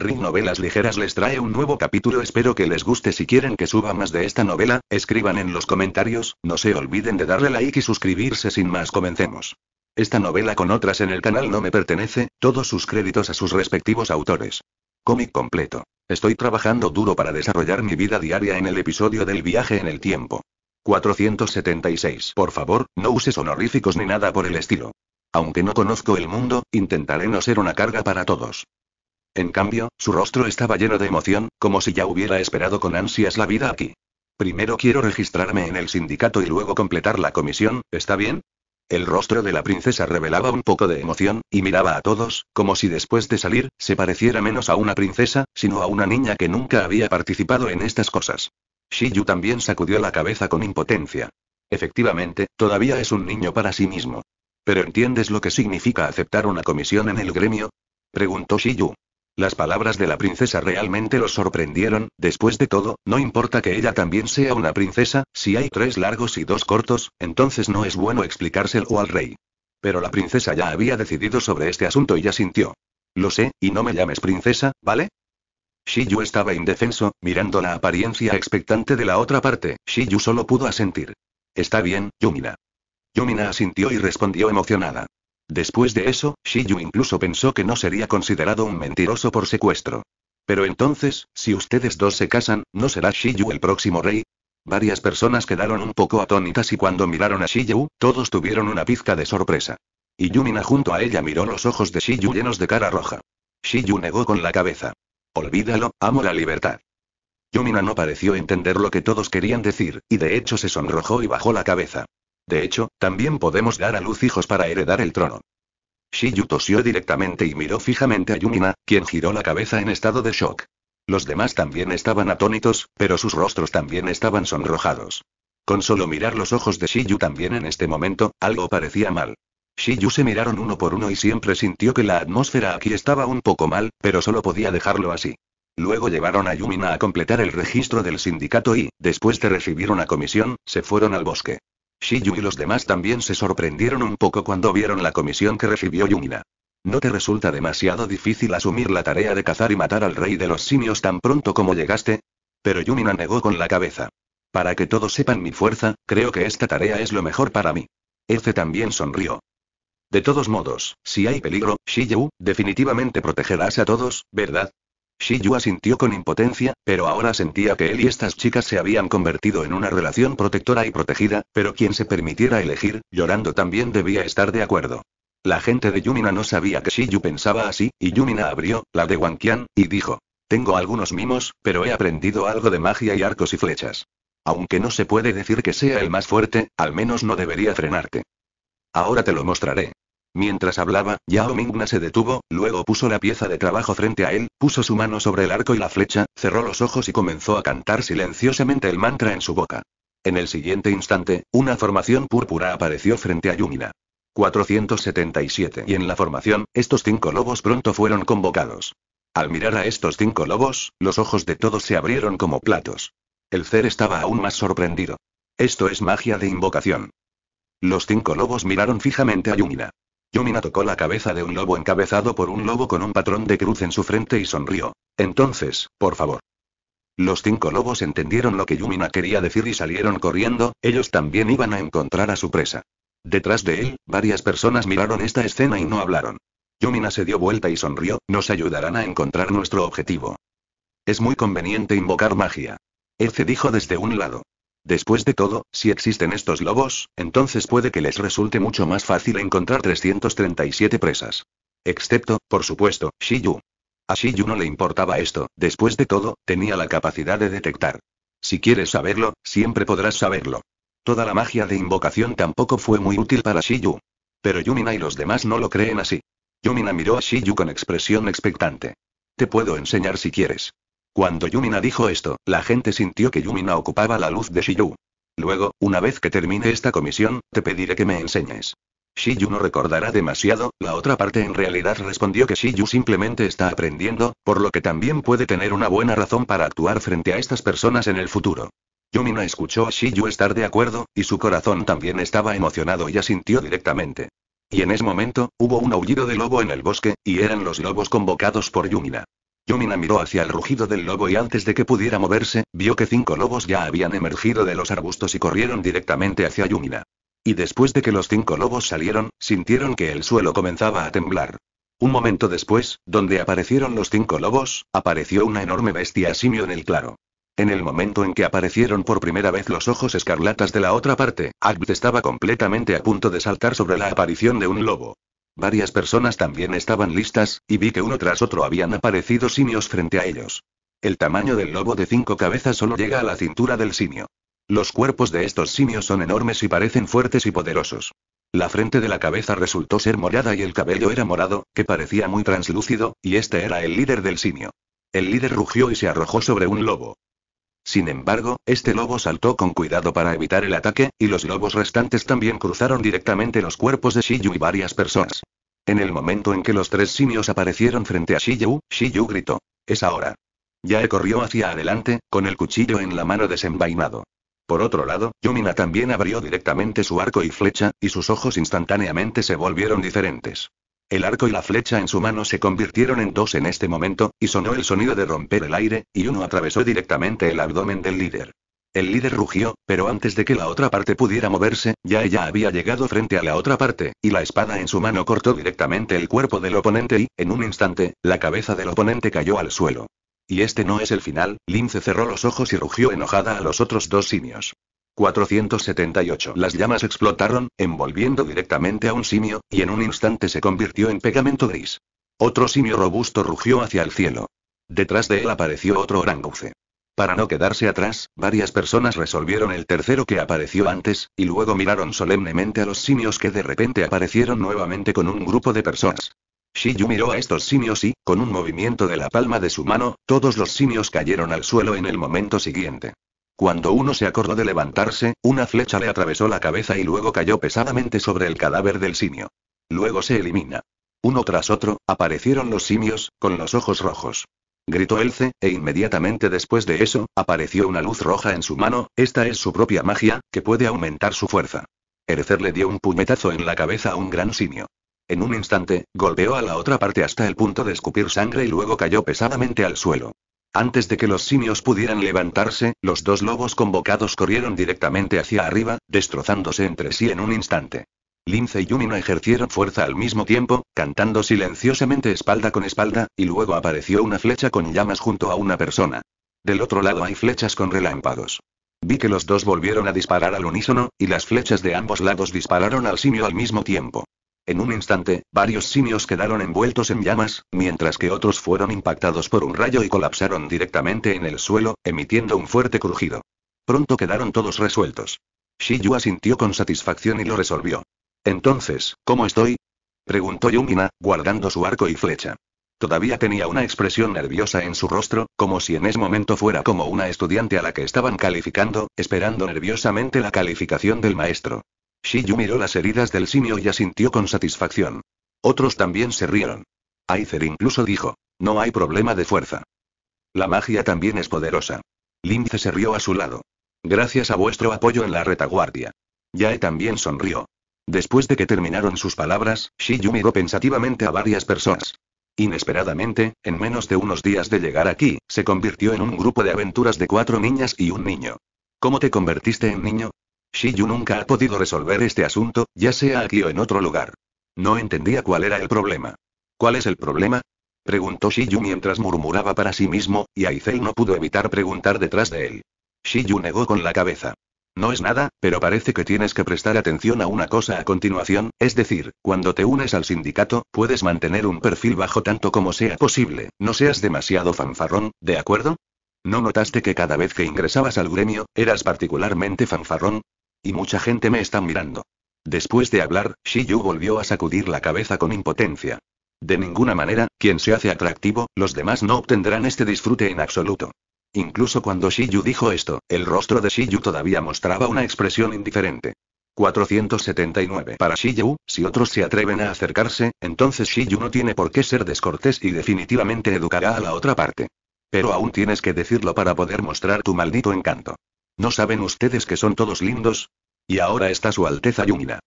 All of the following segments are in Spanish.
Ring Novelas Ligeras les trae un nuevo capítulo. Espero que les guste. Si quieren que suba más de esta novela, escriban en los comentarios. No se olviden de darle like y suscribirse. Sin más, comencemos. Esta novela con otras en el canal no me pertenece, todos sus créditos a sus respectivos autores. Cómic completo. Estoy trabajando duro para desarrollar mi vida diaria en el episodio del viaje en el tiempo. 476. Por favor, no uses honoríficos ni nada por el estilo. Aunque no conozco el mundo, intentaré no ser una carga para todos. En cambio, su rostro estaba lleno de emoción, como si ya hubiera esperado con ansias la vida aquí. Primero quiero registrarme en el sindicato y luego completar la comisión, ¿está bien? El rostro de la princesa revelaba un poco de emoción, y miraba a todos, como si después de salir, se pareciera menos a una princesa, sino a una niña que nunca había participado en estas cosas. Shiyu también sacudió la cabeza con impotencia. Efectivamente, todavía es un niño para sí mismo. ¿Pero entiendes lo que significa aceptar una comisión en el gremio? Preguntó Shiyu. Las palabras de la princesa realmente los sorprendieron, después de todo, no importa que ella también sea una princesa, si hay tres largos y dos cortos, entonces no es bueno explicárselo al rey. Pero la princesa ya había decidido sobre este asunto y ya sintió. Lo sé, y no me llames princesa, ¿vale? Shiyu estaba indefenso, mirando la apariencia expectante de la otra parte, Shiyu solo pudo asentir. Está bien, Yumina. Yumina asintió y respondió emocionada. Después de eso, Shiyu incluso pensó que no sería considerado un mentiroso por secuestro. Pero entonces, si ustedes dos se casan, ¿no será Shiyu el próximo rey? Varias personas quedaron un poco atónitas y cuando miraron a Shiyu, todos tuvieron una pizca de sorpresa. Y Yumina junto a ella miró los ojos de Shiyu llenos de cara roja. Shiyu negó con la cabeza. Olvídalo, amo la libertad. Yumina no pareció entender lo que todos querían decir, y de hecho se sonrojó y bajó la cabeza. De hecho, también podemos dar a luz hijos para heredar el trono. Shiyu tosió directamente y miró fijamente a Yumina, quien giró la cabeza en estado de shock. Los demás también estaban atónitos, pero sus rostros también estaban sonrojados. Con solo mirar los ojos de Shiyu también en este momento, algo parecía mal. Shiyu se miraron uno por uno y siempre sintió que la atmósfera aquí estaba un poco mal, pero solo podía dejarlo así. Luego llevaron a Yumina a completar el registro del sindicato y, después de recibir una comisión, se fueron al bosque. Shiyu y los demás también se sorprendieron un poco cuando vieron la comisión que recibió Yumina. ¿No te resulta demasiado difícil asumir la tarea de cazar y matar al rey de los simios tan pronto como llegaste? Pero Yumina negó con la cabeza. Para que todos sepan mi fuerza, creo que esta tarea es lo mejor para mí. Eze también sonrió. De todos modos, si hay peligro, Shiyu, definitivamente protegerás a todos, ¿verdad? Shiyu asintió con impotencia, pero ahora sentía que él y estas chicas se habían convertido en una relación protectora y protegida, pero quien se permitiera elegir, llorando también debía estar de acuerdo. La gente de Yumina no sabía que Shiyu pensaba así, y Yumina abrió, la de Wankian, y dijo. Tengo algunos mimos, pero he aprendido algo de magia y arcos y flechas. Aunque no se puede decir que sea el más fuerte, al menos no debería frenarte. Ahora te lo mostraré. Mientras hablaba, Yao Mingna se detuvo, luego puso la pieza de trabajo frente a él, puso su mano sobre el arco y la flecha, cerró los ojos y comenzó a cantar silenciosamente el mantra en su boca. En el siguiente instante, una formación púrpura apareció frente a Yumina. 477. Y en la formación, estos cinco lobos pronto fueron convocados. Al mirar a estos cinco lobos, los ojos de todos se abrieron como platos. El Cer estaba aún más sorprendido. Esto es magia de invocación. Los cinco lobos miraron fijamente a Yumina. Yumina tocó la cabeza de un lobo encabezado por un lobo con un patrón de cruz en su frente y sonrió. Entonces, por favor. Los cinco lobos entendieron lo que Yumina quería decir y salieron corriendo, ellos también iban a encontrar a su presa. Detrás de él, varias personas miraron esta escena y no hablaron. Yumina se dio vuelta y sonrió, nos ayudarán a encontrar nuestro objetivo. Es muy conveniente invocar magia. Eze dijo desde un lado. Después de todo, si existen estos lobos, entonces puede que les resulte mucho más fácil encontrar 337 presas. Excepto, por supuesto, Shiyu. A Shiyu no le importaba esto, después de todo, tenía la capacidad de detectar. Si quieres saberlo, siempre podrás saberlo. Toda la magia de invocación tampoco fue muy útil para Shiyu. Pero Yumina y los demás no lo creen así. Yumina miró a Shiyu con expresión expectante. Te puedo enseñar si quieres. Cuando Yumina dijo esto, la gente sintió que Yumina ocupaba la luz de Shiyu. Luego, una vez que termine esta comisión, te pediré que me enseñes. Shiyu no recordará demasiado, la otra parte en realidad respondió que Shiyu simplemente está aprendiendo, por lo que también puede tener una buena razón para actuar frente a estas personas en el futuro. Yumina escuchó a Shiyu estar de acuerdo, y su corazón también estaba emocionado y asintió directamente. Y en ese momento, hubo un aullido de lobo en el bosque, y eran los lobos convocados por Yumina. Yumina miró hacia el rugido del lobo y antes de que pudiera moverse, vio que cinco lobos ya habían emergido de los arbustos y corrieron directamente hacia Yumina. Y después de que los cinco lobos salieron, sintieron que el suelo comenzaba a temblar. Un momento después, donde aparecieron los cinco lobos, apareció una enorme bestia simio en el claro. En el momento en que aparecieron por primera vez los ojos escarlatas de la otra parte, Agbt estaba completamente a punto de saltar sobre la aparición de un lobo. Varias personas también estaban listas, y vi que uno tras otro habían aparecido simios frente a ellos. El tamaño del lobo de cinco cabezas solo llega a la cintura del simio. Los cuerpos de estos simios son enormes y parecen fuertes y poderosos. La frente de la cabeza resultó ser morada y el cabello era morado, que parecía muy translúcido, y este era el líder del simio. El líder rugió y se arrojó sobre un lobo. Sin embargo, este lobo saltó con cuidado para evitar el ataque, y los lobos restantes también cruzaron directamente los cuerpos de Shiyu y varias personas. En el momento en que los tres simios aparecieron frente a Shiyu, Shiyu gritó. Es ahora. Yae corrió hacia adelante, con el cuchillo en la mano desenvainado. Por otro lado, Yumina también abrió directamente su arco y flecha, y sus ojos instantáneamente se volvieron diferentes. El arco y la flecha en su mano se convirtieron en dos en este momento, y sonó el sonido de romper el aire, y uno atravesó directamente el abdomen del líder. El líder rugió, pero antes de que la otra parte pudiera moverse, ya ella había llegado frente a la otra parte, y la espada en su mano cortó directamente el cuerpo del oponente y, en un instante, la cabeza del oponente cayó al suelo. Y este no es el final, Lince cerró los ojos y rugió enojada a los otros dos simios. 478. Las llamas explotaron, envolviendo directamente a un simio, y en un instante se convirtió en pegamento gris. Otro simio robusto rugió hacia el cielo. Detrás de él apareció otro oranguce. Para no quedarse atrás, varias personas resolvieron el tercero que apareció antes, y luego miraron solemnemente a los simios que de repente aparecieron nuevamente con un grupo de personas. Shiyu miró a estos simios y, con un movimiento de la palma de su mano, todos los simios cayeron al suelo en el momento siguiente. Cuando uno se acordó de levantarse, una flecha le atravesó la cabeza y luego cayó pesadamente sobre el cadáver del simio. Luego se elimina. Uno tras otro, aparecieron los simios, con los ojos rojos. Gritó Elce, e inmediatamente después de eso, apareció una luz roja en su mano, esta es su propia magia, que puede aumentar su fuerza. Erecer le dio un puñetazo en la cabeza a un gran simio. En un instante, golpeó a la otra parte hasta el punto de escupir sangre y luego cayó pesadamente al suelo. Antes de que los simios pudieran levantarse, los dos lobos convocados corrieron directamente hacia arriba, destrozándose entre sí en un instante. Lince y Yumino ejercieron fuerza al mismo tiempo, cantando silenciosamente espalda con espalda, y luego apareció una flecha con llamas junto a una persona. Del otro lado hay flechas con relámpagos. Vi que los dos volvieron a disparar al unísono, y las flechas de ambos lados dispararon al simio al mismo tiempo. En un instante, varios simios quedaron envueltos en llamas, mientras que otros fueron impactados por un rayo y colapsaron directamente en el suelo, emitiendo un fuerte crujido. Pronto quedaron todos resueltos. Yu asintió con satisfacción y lo resolvió. Entonces, ¿cómo estoy? preguntó Yumina, guardando su arco y flecha. Todavía tenía una expresión nerviosa en su rostro, como si en ese momento fuera como una estudiante a la que estaban calificando, esperando nerviosamente la calificación del maestro. Shiyu miró las heridas del simio y asintió con satisfacción. Otros también se rieron. Aizer incluso dijo, no hay problema de fuerza. La magia también es poderosa. Lince se rió a su lado. Gracias a vuestro apoyo en la retaguardia. Yae también sonrió. Después de que terminaron sus palabras, Shiyu miró pensativamente a varias personas. Inesperadamente, en menos de unos días de llegar aquí, se convirtió en un grupo de aventuras de cuatro niñas y un niño. ¿Cómo te convertiste en niño? Shiyu nunca ha podido resolver este asunto, ya sea aquí o en otro lugar. No entendía cuál era el problema. ¿Cuál es el problema? Preguntó Shiyu mientras murmuraba para sí mismo, y Aizel no pudo evitar preguntar detrás de él. Shiyu negó con la cabeza. No es nada, pero parece que tienes que prestar atención a una cosa a continuación, es decir, cuando te unes al sindicato, puedes mantener un perfil bajo tanto como sea posible, no seas demasiado fanfarrón, ¿de acuerdo? ¿No notaste que cada vez que ingresabas al gremio, eras particularmente fanfarrón? Y mucha gente me está mirando. Después de hablar, Shiyu volvió a sacudir la cabeza con impotencia. De ninguna manera, quien se hace atractivo, los demás no obtendrán este disfrute en absoluto. Incluso cuando Shiyu dijo esto, el rostro de Shiyu todavía mostraba una expresión indiferente. 479 para Shiyu, si otros se atreven a acercarse, entonces Shiyu no tiene por qué ser descortés y definitivamente educará a la otra parte. Pero aún tienes que decirlo para poder mostrar tu maldito encanto. ¿No saben ustedes que son todos lindos? Y ahora está su Alteza Yumina.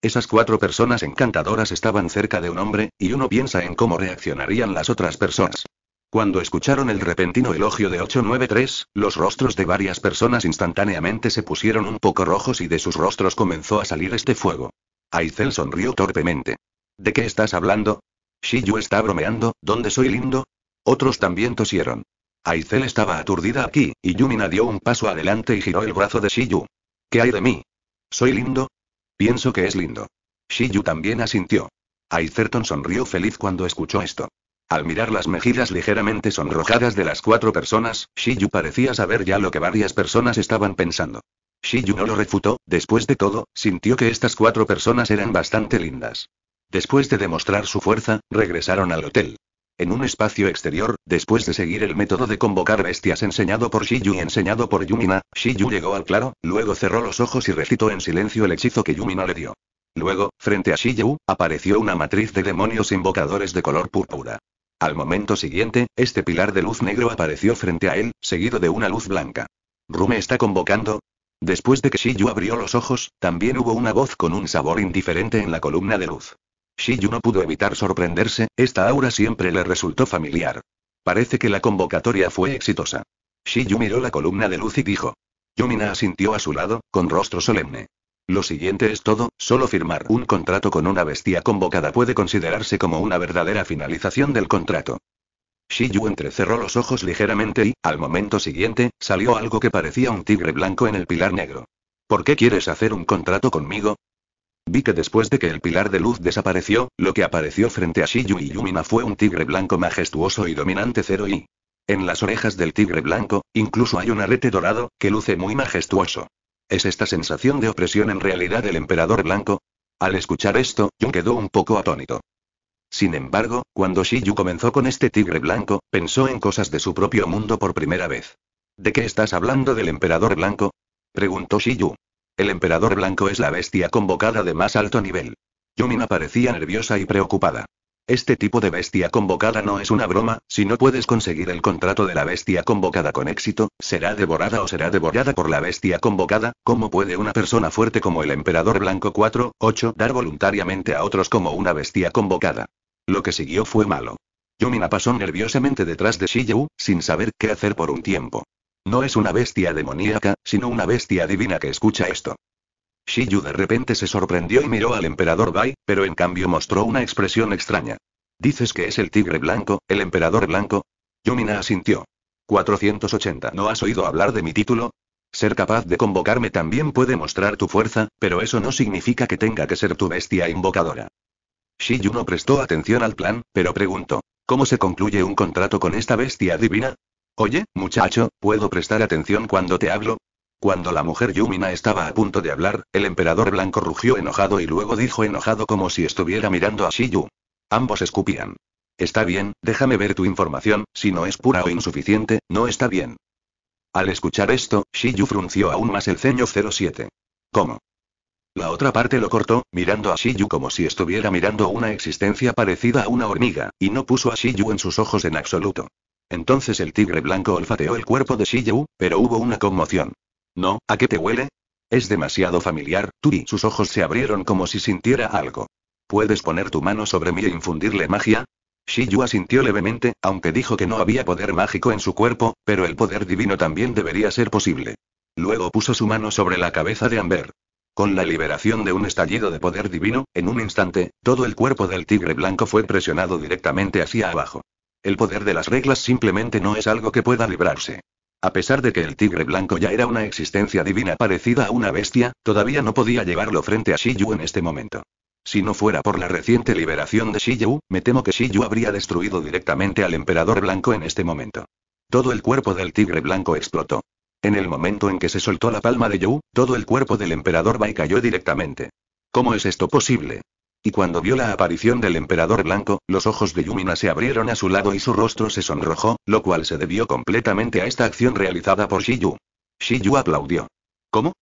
Esas cuatro personas encantadoras estaban cerca de un hombre, y uno piensa en cómo reaccionarían las otras personas. Cuando escucharon el repentino elogio de 893, los rostros de varias personas instantáneamente se pusieron un poco rojos y de sus rostros comenzó a salir este fuego. Aizel sonrió torpemente. ¿De qué estás hablando? Shiyu está bromeando, ¿dónde soy lindo? Otros también tosieron. Aizel estaba aturdida aquí, y Yumina dio un paso adelante y giró el brazo de Shiyu. ¿Qué hay de mí? ¿Soy lindo? Pienso que es lindo. Shiyu también asintió. Aizerton sonrió feliz cuando escuchó esto. Al mirar las mejillas ligeramente sonrojadas de las cuatro personas, Shiyu parecía saber ya lo que varias personas estaban pensando. Shiyu no lo refutó, después de todo, sintió que estas cuatro personas eran bastante lindas. Después de demostrar su fuerza, regresaron al hotel en un espacio exterior, después de seguir el método de convocar bestias enseñado por Shiyu y enseñado por Yumina, Shiyu llegó al claro, luego cerró los ojos y recitó en silencio el hechizo que Yumina le dio. Luego, frente a Shiyu, apareció una matriz de demonios invocadores de color púrpura. Al momento siguiente, este pilar de luz negro apareció frente a él, seguido de una luz blanca. Rume está convocando, Después de que Shiyu abrió los ojos, también hubo una voz con un sabor indiferente en la columna de luz. Shiyu no pudo evitar sorprenderse, esta aura siempre le resultó familiar. Parece que la convocatoria fue exitosa. Shiyu miró la columna de luz y dijo. Yumina asintió a su lado, con rostro solemne. Lo siguiente es todo, solo firmar un contrato con una bestia convocada puede considerarse como una verdadera finalización del contrato. Shiyu entrecerró los ojos ligeramente y, al momento siguiente, salió algo que parecía un tigre blanco en el pilar negro. ¿Por qué quieres hacer un contrato conmigo? Vi que después de que el pilar de luz desapareció, lo que apareció frente a Shiyu y Yumina fue un tigre blanco majestuoso y dominante cero y... En las orejas del tigre blanco, incluso hay un arete dorado, que luce muy majestuoso. ¿Es esta sensación de opresión en realidad el emperador blanco? Al escuchar esto, Jun quedó un poco atónito. Sin embargo, cuando Shiyu comenzó con este tigre blanco, pensó en cosas de su propio mundo por primera vez. ¿De qué estás hablando del emperador blanco? preguntó Shiyu. El emperador blanco es la bestia convocada de más alto nivel. Yomina parecía nerviosa y preocupada. Este tipo de bestia convocada no es una broma, si no puedes conseguir el contrato de la bestia convocada con éxito, será devorada o será devorada por la bestia convocada, ¿cómo puede una persona fuerte como el emperador blanco 4, 8 dar voluntariamente a otros como una bestia convocada? Lo que siguió fue malo. Yumina pasó nerviosamente detrás de Shiyu, sin saber qué hacer por un tiempo. No es una bestia demoníaca, sino una bestia divina que escucha esto. Shiyu de repente se sorprendió y miró al emperador Bai, pero en cambio mostró una expresión extraña. ¿Dices que es el tigre blanco, el emperador blanco? Yumina asintió. 480. ¿No has oído hablar de mi título? Ser capaz de convocarme también puede mostrar tu fuerza, pero eso no significa que tenga que ser tu bestia invocadora. Shiyu no prestó atención al plan, pero preguntó. ¿Cómo se concluye un contrato con esta bestia divina? Oye, muchacho, ¿puedo prestar atención cuando te hablo? Cuando la mujer Yumina estaba a punto de hablar, el emperador blanco rugió enojado y luego dijo enojado como si estuviera mirando a Shiyu. Ambos escupían. Está bien, déjame ver tu información, si no es pura o insuficiente, no está bien. Al escuchar esto, Shiyu frunció aún más el ceño 07. ¿Cómo? La otra parte lo cortó, mirando a Shiyu como si estuviera mirando una existencia parecida a una hormiga, y no puso a Shiyu en sus ojos en absoluto. Entonces el tigre blanco olfateó el cuerpo de Shiyu, pero hubo una conmoción. No, ¿a qué te huele? Es demasiado familiar, tú y Sus ojos se abrieron como si sintiera algo. ¿Puedes poner tu mano sobre mí e infundirle magia? Shiyu asintió levemente, aunque dijo que no había poder mágico en su cuerpo, pero el poder divino también debería ser posible. Luego puso su mano sobre la cabeza de Amber. Con la liberación de un estallido de poder divino, en un instante, todo el cuerpo del tigre blanco fue presionado directamente hacia abajo. El poder de las reglas simplemente no es algo que pueda librarse. A pesar de que el tigre blanco ya era una existencia divina parecida a una bestia, todavía no podía llevarlo frente a Shiyu en este momento. Si no fuera por la reciente liberación de Shiyu, me temo que Shiyu habría destruido directamente al emperador blanco en este momento. Todo el cuerpo del tigre blanco explotó. En el momento en que se soltó la palma de Yu, todo el cuerpo del emperador Bai cayó directamente. ¿Cómo es esto posible? Y cuando vio la aparición del emperador blanco, los ojos de Yumina se abrieron a su lado y su rostro se sonrojó, lo cual se debió completamente a esta acción realizada por Shiyu. Shiyu aplaudió. ¿Cómo?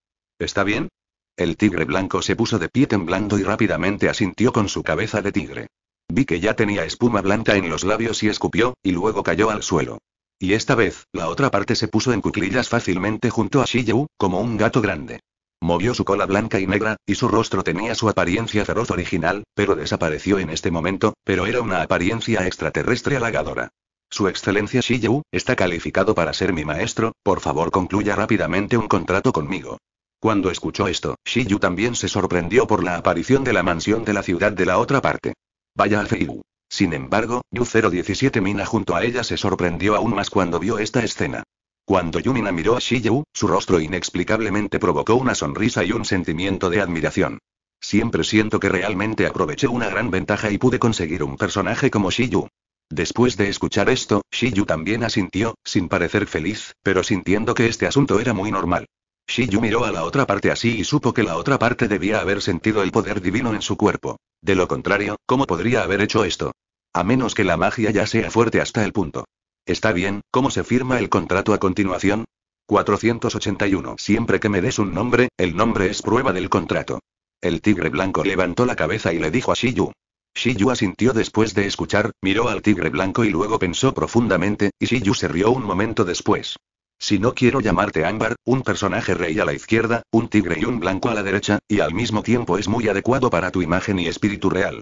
¿Está bien? El tigre blanco se puso de pie temblando y rápidamente asintió con su cabeza de tigre. Vi que ya tenía espuma blanca en los labios y escupió, y luego cayó al suelo. Y esta vez, la otra parte se puso en cuclillas fácilmente junto a Shiyu, como un gato grande. Movió su cola blanca y negra, y su rostro tenía su apariencia feroz original, pero desapareció en este momento, pero era una apariencia extraterrestre halagadora. Su excelencia Shi está calificado para ser mi maestro, por favor concluya rápidamente un contrato conmigo. Cuando escuchó esto, Shi también se sorprendió por la aparición de la mansión de la ciudad de la otra parte. Vaya al Feiyu. Sin embargo, Yu 017 Mina junto a ella se sorprendió aún más cuando vio esta escena. Cuando Yumina miró a Shiyu, su rostro inexplicablemente provocó una sonrisa y un sentimiento de admiración. Siempre siento que realmente aproveché una gran ventaja y pude conseguir un personaje como Shiyu. Después de escuchar esto, Shiyu también asintió, sin parecer feliz, pero sintiendo que este asunto era muy normal. Shiyu miró a la otra parte así y supo que la otra parte debía haber sentido el poder divino en su cuerpo. De lo contrario, ¿cómo podría haber hecho esto? A menos que la magia ya sea fuerte hasta el punto Está bien, ¿cómo se firma el contrato a continuación? 481. Siempre que me des un nombre, el nombre es prueba del contrato. El tigre blanco levantó la cabeza y le dijo a Shiyu. Shiyu asintió después de escuchar, miró al tigre blanco y luego pensó profundamente, y Shiyu se rió un momento después. Si no quiero llamarte ámbar, un personaje rey a la izquierda, un tigre y un blanco a la derecha, y al mismo tiempo es muy adecuado para tu imagen y espíritu real.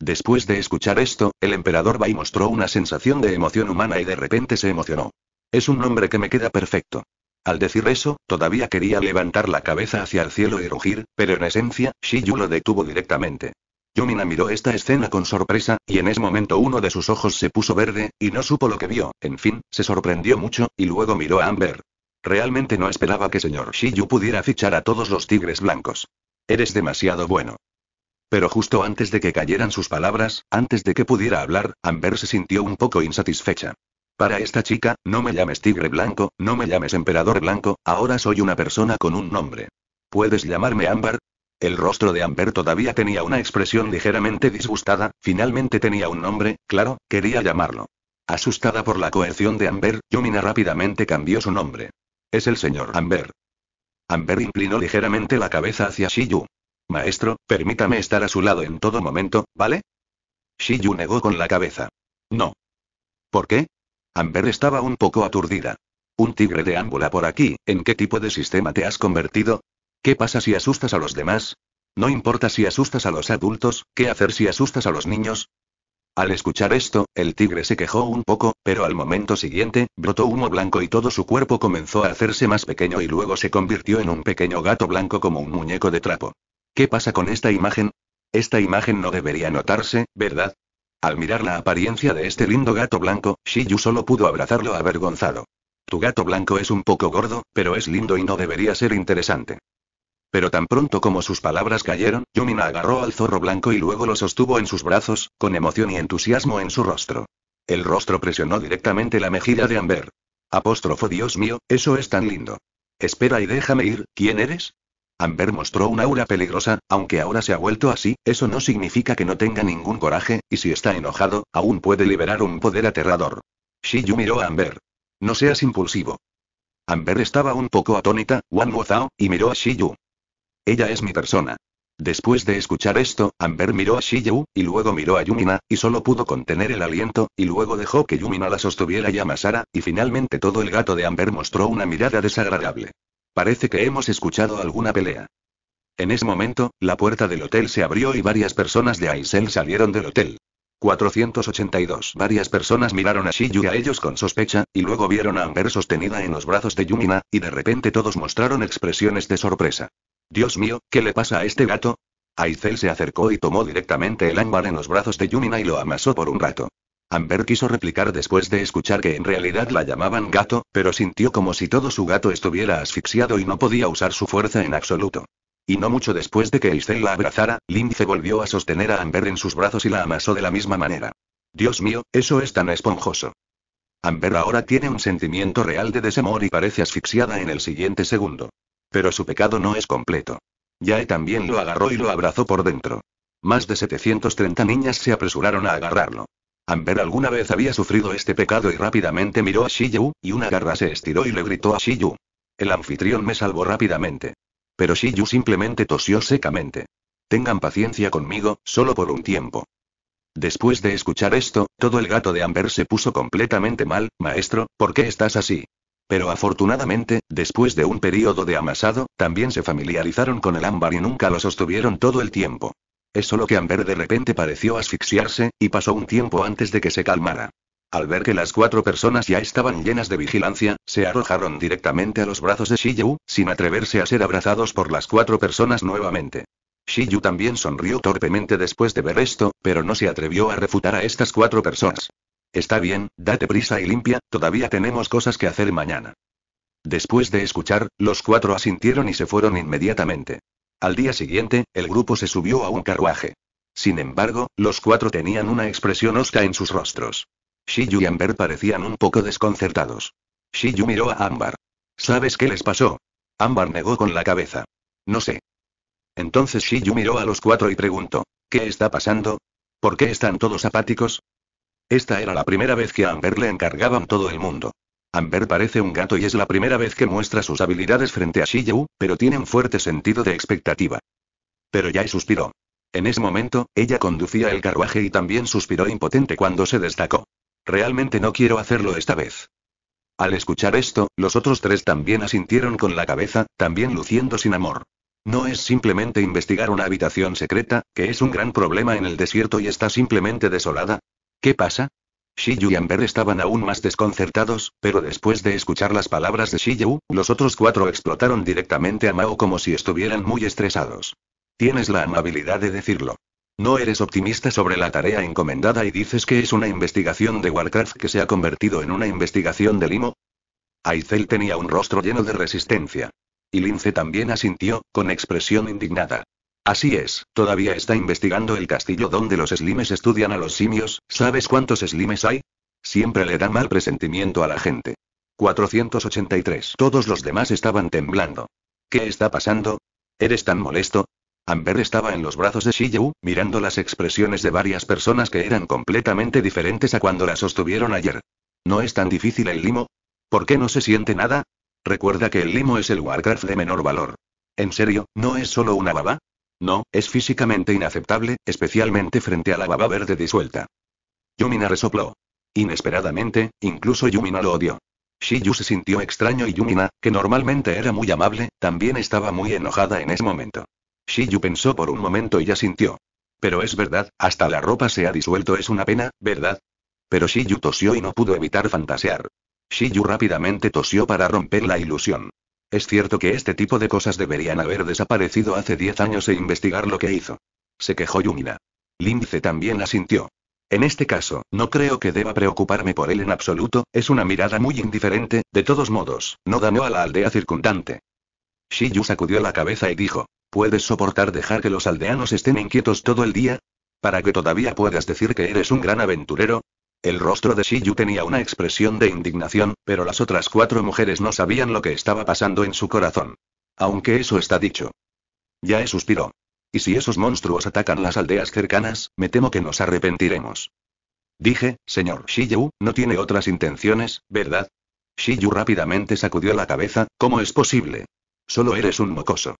Después de escuchar esto, el emperador Bai mostró una sensación de emoción humana y de repente se emocionó. Es un nombre que me queda perfecto. Al decir eso, todavía quería levantar la cabeza hacia el cielo y rugir, pero en esencia, Yu lo detuvo directamente. Yumina miró esta escena con sorpresa, y en ese momento uno de sus ojos se puso verde, y no supo lo que vio, en fin, se sorprendió mucho, y luego miró a Amber. Realmente no esperaba que señor Shiyu pudiera fichar a todos los tigres blancos. Eres demasiado bueno. Pero justo antes de que cayeran sus palabras, antes de que pudiera hablar, Amber se sintió un poco insatisfecha. Para esta chica, no me llames tigre blanco, no me llames emperador blanco, ahora soy una persona con un nombre. ¿Puedes llamarme Amber? El rostro de Amber todavía tenía una expresión ligeramente disgustada, finalmente tenía un nombre, claro, quería llamarlo. Asustada por la coerción de Amber, Yumina rápidamente cambió su nombre. Es el señor Amber. Amber inclinó ligeramente la cabeza hacia Shiyu. Maestro, permítame estar a su lado en todo momento, ¿vale? Shiyu negó con la cabeza. No. ¿Por qué? Amber estaba un poco aturdida. Un tigre de ángula por aquí, ¿en qué tipo de sistema te has convertido? ¿Qué pasa si asustas a los demás? No importa si asustas a los adultos, ¿qué hacer si asustas a los niños? Al escuchar esto, el tigre se quejó un poco, pero al momento siguiente, brotó humo blanco y todo su cuerpo comenzó a hacerse más pequeño y luego se convirtió en un pequeño gato blanco como un muñeco de trapo. ¿Qué pasa con esta imagen? Esta imagen no debería notarse, ¿verdad? Al mirar la apariencia de este lindo gato blanco, Shiyu solo pudo abrazarlo avergonzado. Tu gato blanco es un poco gordo, pero es lindo y no debería ser interesante. Pero tan pronto como sus palabras cayeron, Yumina agarró al zorro blanco y luego lo sostuvo en sus brazos, con emoción y entusiasmo en su rostro. El rostro presionó directamente la mejilla de Amber. Apóstrofo Dios mío, eso es tan lindo. Espera y déjame ir, ¿quién eres? Amber mostró una aura peligrosa, aunque ahora se ha vuelto así, eso no significa que no tenga ningún coraje, y si está enojado, aún puede liberar un poder aterrador. Shiyu miró a Amber. No seas impulsivo. Amber estaba un poco atónita, one Wozao, y miró a Shiyu. Ella es mi persona. Después de escuchar esto, Amber miró a Shiyu, y luego miró a Yumina, y solo pudo contener el aliento, y luego dejó que Yumina la sostuviera y amasara, y finalmente todo el gato de Amber mostró una mirada desagradable. Parece que hemos escuchado alguna pelea. En ese momento, la puerta del hotel se abrió y varias personas de Aisel salieron del hotel. 482. Varias personas miraron a Shiyu y a ellos con sospecha, y luego vieron a Amber sostenida en los brazos de Yumina, y de repente todos mostraron expresiones de sorpresa. Dios mío, ¿qué le pasa a este gato? Aizel se acercó y tomó directamente el ámbar en los brazos de Yumina y lo amasó por un rato. Amber quiso replicar después de escuchar que en realidad la llamaban gato, pero sintió como si todo su gato estuviera asfixiado y no podía usar su fuerza en absoluto. Y no mucho después de que Isel la abrazara, se volvió a sostener a Amber en sus brazos y la amasó de la misma manera. Dios mío, eso es tan esponjoso. Amber ahora tiene un sentimiento real de desamor y parece asfixiada en el siguiente segundo. Pero su pecado no es completo. Yae también lo agarró y lo abrazó por dentro. Más de 730 niñas se apresuraron a agarrarlo. Amber alguna vez había sufrido este pecado y rápidamente miró a Shiyu, y una garra se estiró y le gritó a Shiyu. El anfitrión me salvó rápidamente. Pero Shiyu simplemente tosió secamente. Tengan paciencia conmigo, solo por un tiempo. Después de escuchar esto, todo el gato de Amber se puso completamente mal, maestro, ¿por qué estás así? Pero afortunadamente, después de un periodo de amasado, también se familiarizaron con el ámbar y nunca lo sostuvieron todo el tiempo. Es solo que Amber de repente pareció asfixiarse, y pasó un tiempo antes de que se calmara. Al ver que las cuatro personas ya estaban llenas de vigilancia, se arrojaron directamente a los brazos de Shiyu, sin atreverse a ser abrazados por las cuatro personas nuevamente. Shiyu también sonrió torpemente después de ver esto, pero no se atrevió a refutar a estas cuatro personas. Está bien, date prisa y limpia, todavía tenemos cosas que hacer mañana. Después de escuchar, los cuatro asintieron y se fueron inmediatamente. Al día siguiente, el grupo se subió a un carruaje. Sin embargo, los cuatro tenían una expresión osca en sus rostros. Shiyu y Amber parecían un poco desconcertados. Shiyu miró a Amber. ¿Sabes qué les pasó? Amber negó con la cabeza. No sé. Entonces Shiyu miró a los cuatro y preguntó, ¿qué está pasando? ¿Por qué están todos apáticos? Esta era la primera vez que Amber le encargaban todo el mundo. Amber parece un gato y es la primera vez que muestra sus habilidades frente a Shiyu, pero tiene un fuerte sentido de expectativa. Pero Yai suspiró. En ese momento, ella conducía el carruaje y también suspiró impotente cuando se destacó. Realmente no quiero hacerlo esta vez. Al escuchar esto, los otros tres también asintieron con la cabeza, también luciendo sin amor. No es simplemente investigar una habitación secreta, que es un gran problema en el desierto y está simplemente desolada. ¿Qué pasa? Shiyu y Amber estaban aún más desconcertados, pero después de escuchar las palabras de Shiyu, los otros cuatro explotaron directamente a Mao como si estuvieran muy estresados. Tienes la amabilidad de decirlo. No eres optimista sobre la tarea encomendada y dices que es una investigación de Warcraft que se ha convertido en una investigación de Limo. Aizel tenía un rostro lleno de resistencia. Y Lince también asintió, con expresión indignada. Así es, todavía está investigando el castillo donde los slimes estudian a los simios, ¿sabes cuántos slimes hay? Siempre le da mal presentimiento a la gente. 483. Todos los demás estaban temblando. ¿Qué está pasando? ¿Eres tan molesto? Amber estaba en los brazos de Shiyu, mirando las expresiones de varias personas que eran completamente diferentes a cuando las sostuvieron ayer. ¿No es tan difícil el limo? ¿Por qué no se siente nada? Recuerda que el limo es el Warcraft de menor valor. ¿En serio, no es solo una baba? No, es físicamente inaceptable, especialmente frente a la baba verde disuelta. Yumina resopló. Inesperadamente, incluso Yumina lo odió. Shiyu se sintió extraño y Yumina, que normalmente era muy amable, también estaba muy enojada en ese momento. Shiyu pensó por un momento y ya sintió. Pero es verdad, hasta la ropa se ha disuelto es una pena, ¿verdad? Pero Shiyu tosió y no pudo evitar fantasear. Shiyu rápidamente tosió para romper la ilusión. Es cierto que este tipo de cosas deberían haber desaparecido hace 10 años e investigar lo que hizo. Se quejó Yumina. Lince también asintió. En este caso, no creo que deba preocuparme por él en absoluto, es una mirada muy indiferente, de todos modos, no dañó a la aldea circundante. Shiyu sacudió la cabeza y dijo, ¿puedes soportar dejar que los aldeanos estén inquietos todo el día? ¿Para que todavía puedas decir que eres un gran aventurero? El rostro de Shiyu tenía una expresión de indignación, pero las otras cuatro mujeres no sabían lo que estaba pasando en su corazón. Aunque eso está dicho. Yae suspiró. Y si esos monstruos atacan las aldeas cercanas, me temo que nos arrepentiremos. Dije, señor Shiyu, no tiene otras intenciones, ¿verdad? Shiyu rápidamente sacudió la cabeza, ¿cómo es posible? Solo eres un mocoso.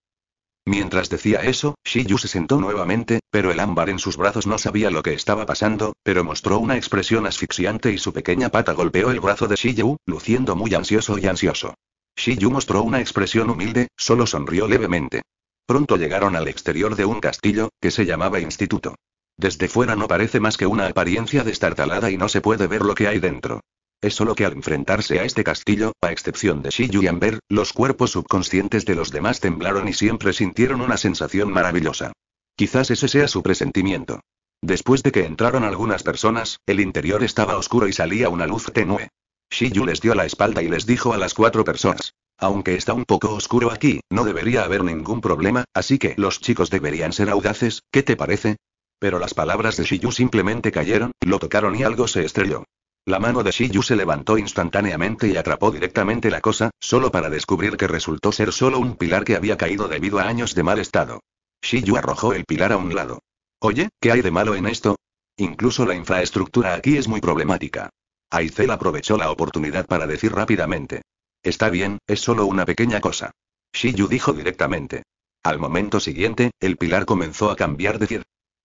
Mientras decía eso, Shiyu se sentó nuevamente, pero el ámbar en sus brazos no sabía lo que estaba pasando, pero mostró una expresión asfixiante y su pequeña pata golpeó el brazo de Shiyu, luciendo muy ansioso y ansioso. Shiyu mostró una expresión humilde, solo sonrió levemente. Pronto llegaron al exterior de un castillo, que se llamaba Instituto. Desde fuera no parece más que una apariencia destartalada y no se puede ver lo que hay dentro. Es solo que al enfrentarse a este castillo, a excepción de Shiyu y Amber, los cuerpos subconscientes de los demás temblaron y siempre sintieron una sensación maravillosa. Quizás ese sea su presentimiento. Después de que entraron algunas personas, el interior estaba oscuro y salía una luz tenue. Shiyu les dio la espalda y les dijo a las cuatro personas. Aunque está un poco oscuro aquí, no debería haber ningún problema, así que los chicos deberían ser audaces, ¿qué te parece? Pero las palabras de Shiyu simplemente cayeron, lo tocaron y algo se estrelló. La mano de Shiyu se levantó instantáneamente y atrapó directamente la cosa, solo para descubrir que resultó ser solo un pilar que había caído debido a años de mal estado. Shiyu arrojó el pilar a un lado. Oye, ¿qué hay de malo en esto? Incluso la infraestructura aquí es muy problemática. Aizel aprovechó la oportunidad para decir rápidamente. Está bien, es solo una pequeña cosa. Shiyu dijo directamente. Al momento siguiente, el pilar comenzó a cambiar de pie.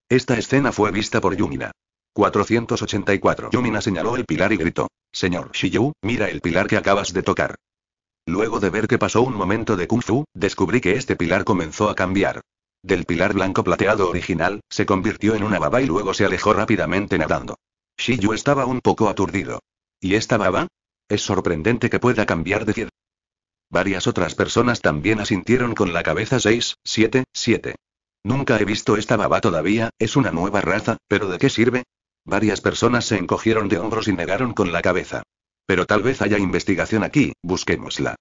Esta escena fue vista por Yumina. 484. Yumina señaló el pilar y gritó. Señor Shiyu, mira el pilar que acabas de tocar. Luego de ver que pasó un momento de kung fu, descubrí que este pilar comenzó a cambiar. Del pilar blanco plateado original, se convirtió en una baba y luego se alejó rápidamente nadando. Shiyu estaba un poco aturdido. ¿Y esta baba? Es sorprendente que pueda cambiar de Varias otras personas también asintieron con la cabeza 6, 7, 7. Nunca he visto esta baba todavía, es una nueva raza, pero ¿de qué sirve? Varias personas se encogieron de hombros y negaron con la cabeza. Pero tal vez haya investigación aquí, busquémosla.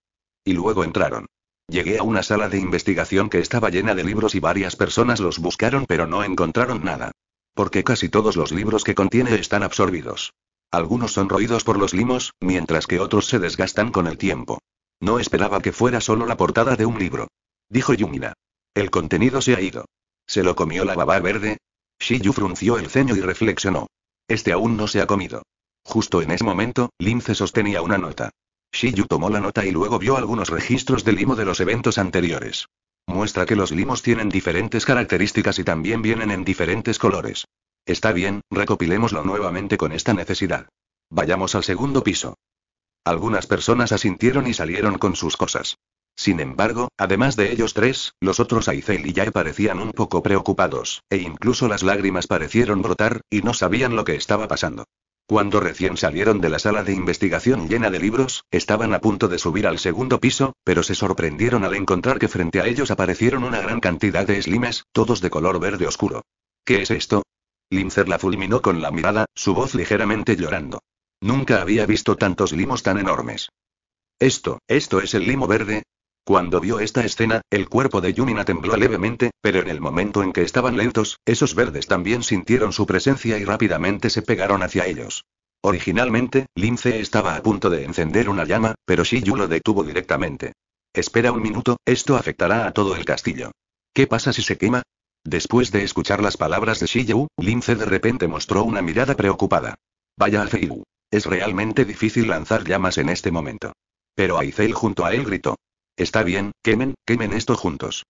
Y luego entraron. Llegué a una sala de investigación que estaba llena de libros y varias personas los buscaron pero no encontraron nada. Porque casi todos los libros que contiene están absorbidos. Algunos son roídos por los limos, mientras que otros se desgastan con el tiempo. No esperaba que fuera solo la portada de un libro. Dijo Yumina. El contenido se ha ido. ¿Se lo comió la baba verde? Shiyu frunció el ceño y reflexionó. Este aún no se ha comido. Justo en ese momento, Lince sostenía una nota. Shiyu tomó la nota y luego vio algunos registros de limo de los eventos anteriores. Muestra que los limos tienen diferentes características y también vienen en diferentes colores. Está bien, recopilémoslo nuevamente con esta necesidad. Vayamos al segundo piso. Algunas personas asintieron y salieron con sus cosas. Sin embargo, además de ellos tres, los otros Aizel y Yae parecían un poco preocupados, e incluso las lágrimas parecieron brotar, y no sabían lo que estaba pasando. Cuando recién salieron de la sala de investigación llena de libros, estaban a punto de subir al segundo piso, pero se sorprendieron al encontrar que frente a ellos aparecieron una gran cantidad de slimes, todos de color verde oscuro. ¿Qué es esto? Linzer la fulminó con la mirada, su voz ligeramente llorando. Nunca había visto tantos limos tan enormes. Esto, esto es el limo verde, cuando vio esta escena, el cuerpo de Yumina tembló levemente, pero en el momento en que estaban lentos, esos verdes también sintieron su presencia y rápidamente se pegaron hacia ellos. Originalmente, Lince estaba a punto de encender una llama, pero Shiyu lo detuvo directamente. Espera un minuto, esto afectará a todo el castillo. ¿Qué pasa si se quema? Después de escuchar las palabras de Shiyu, Lince de repente mostró una mirada preocupada. Vaya a Feiyu. Es realmente difícil lanzar llamas en este momento. Pero Aizel junto a él gritó. Está bien, quemen, quemen esto juntos.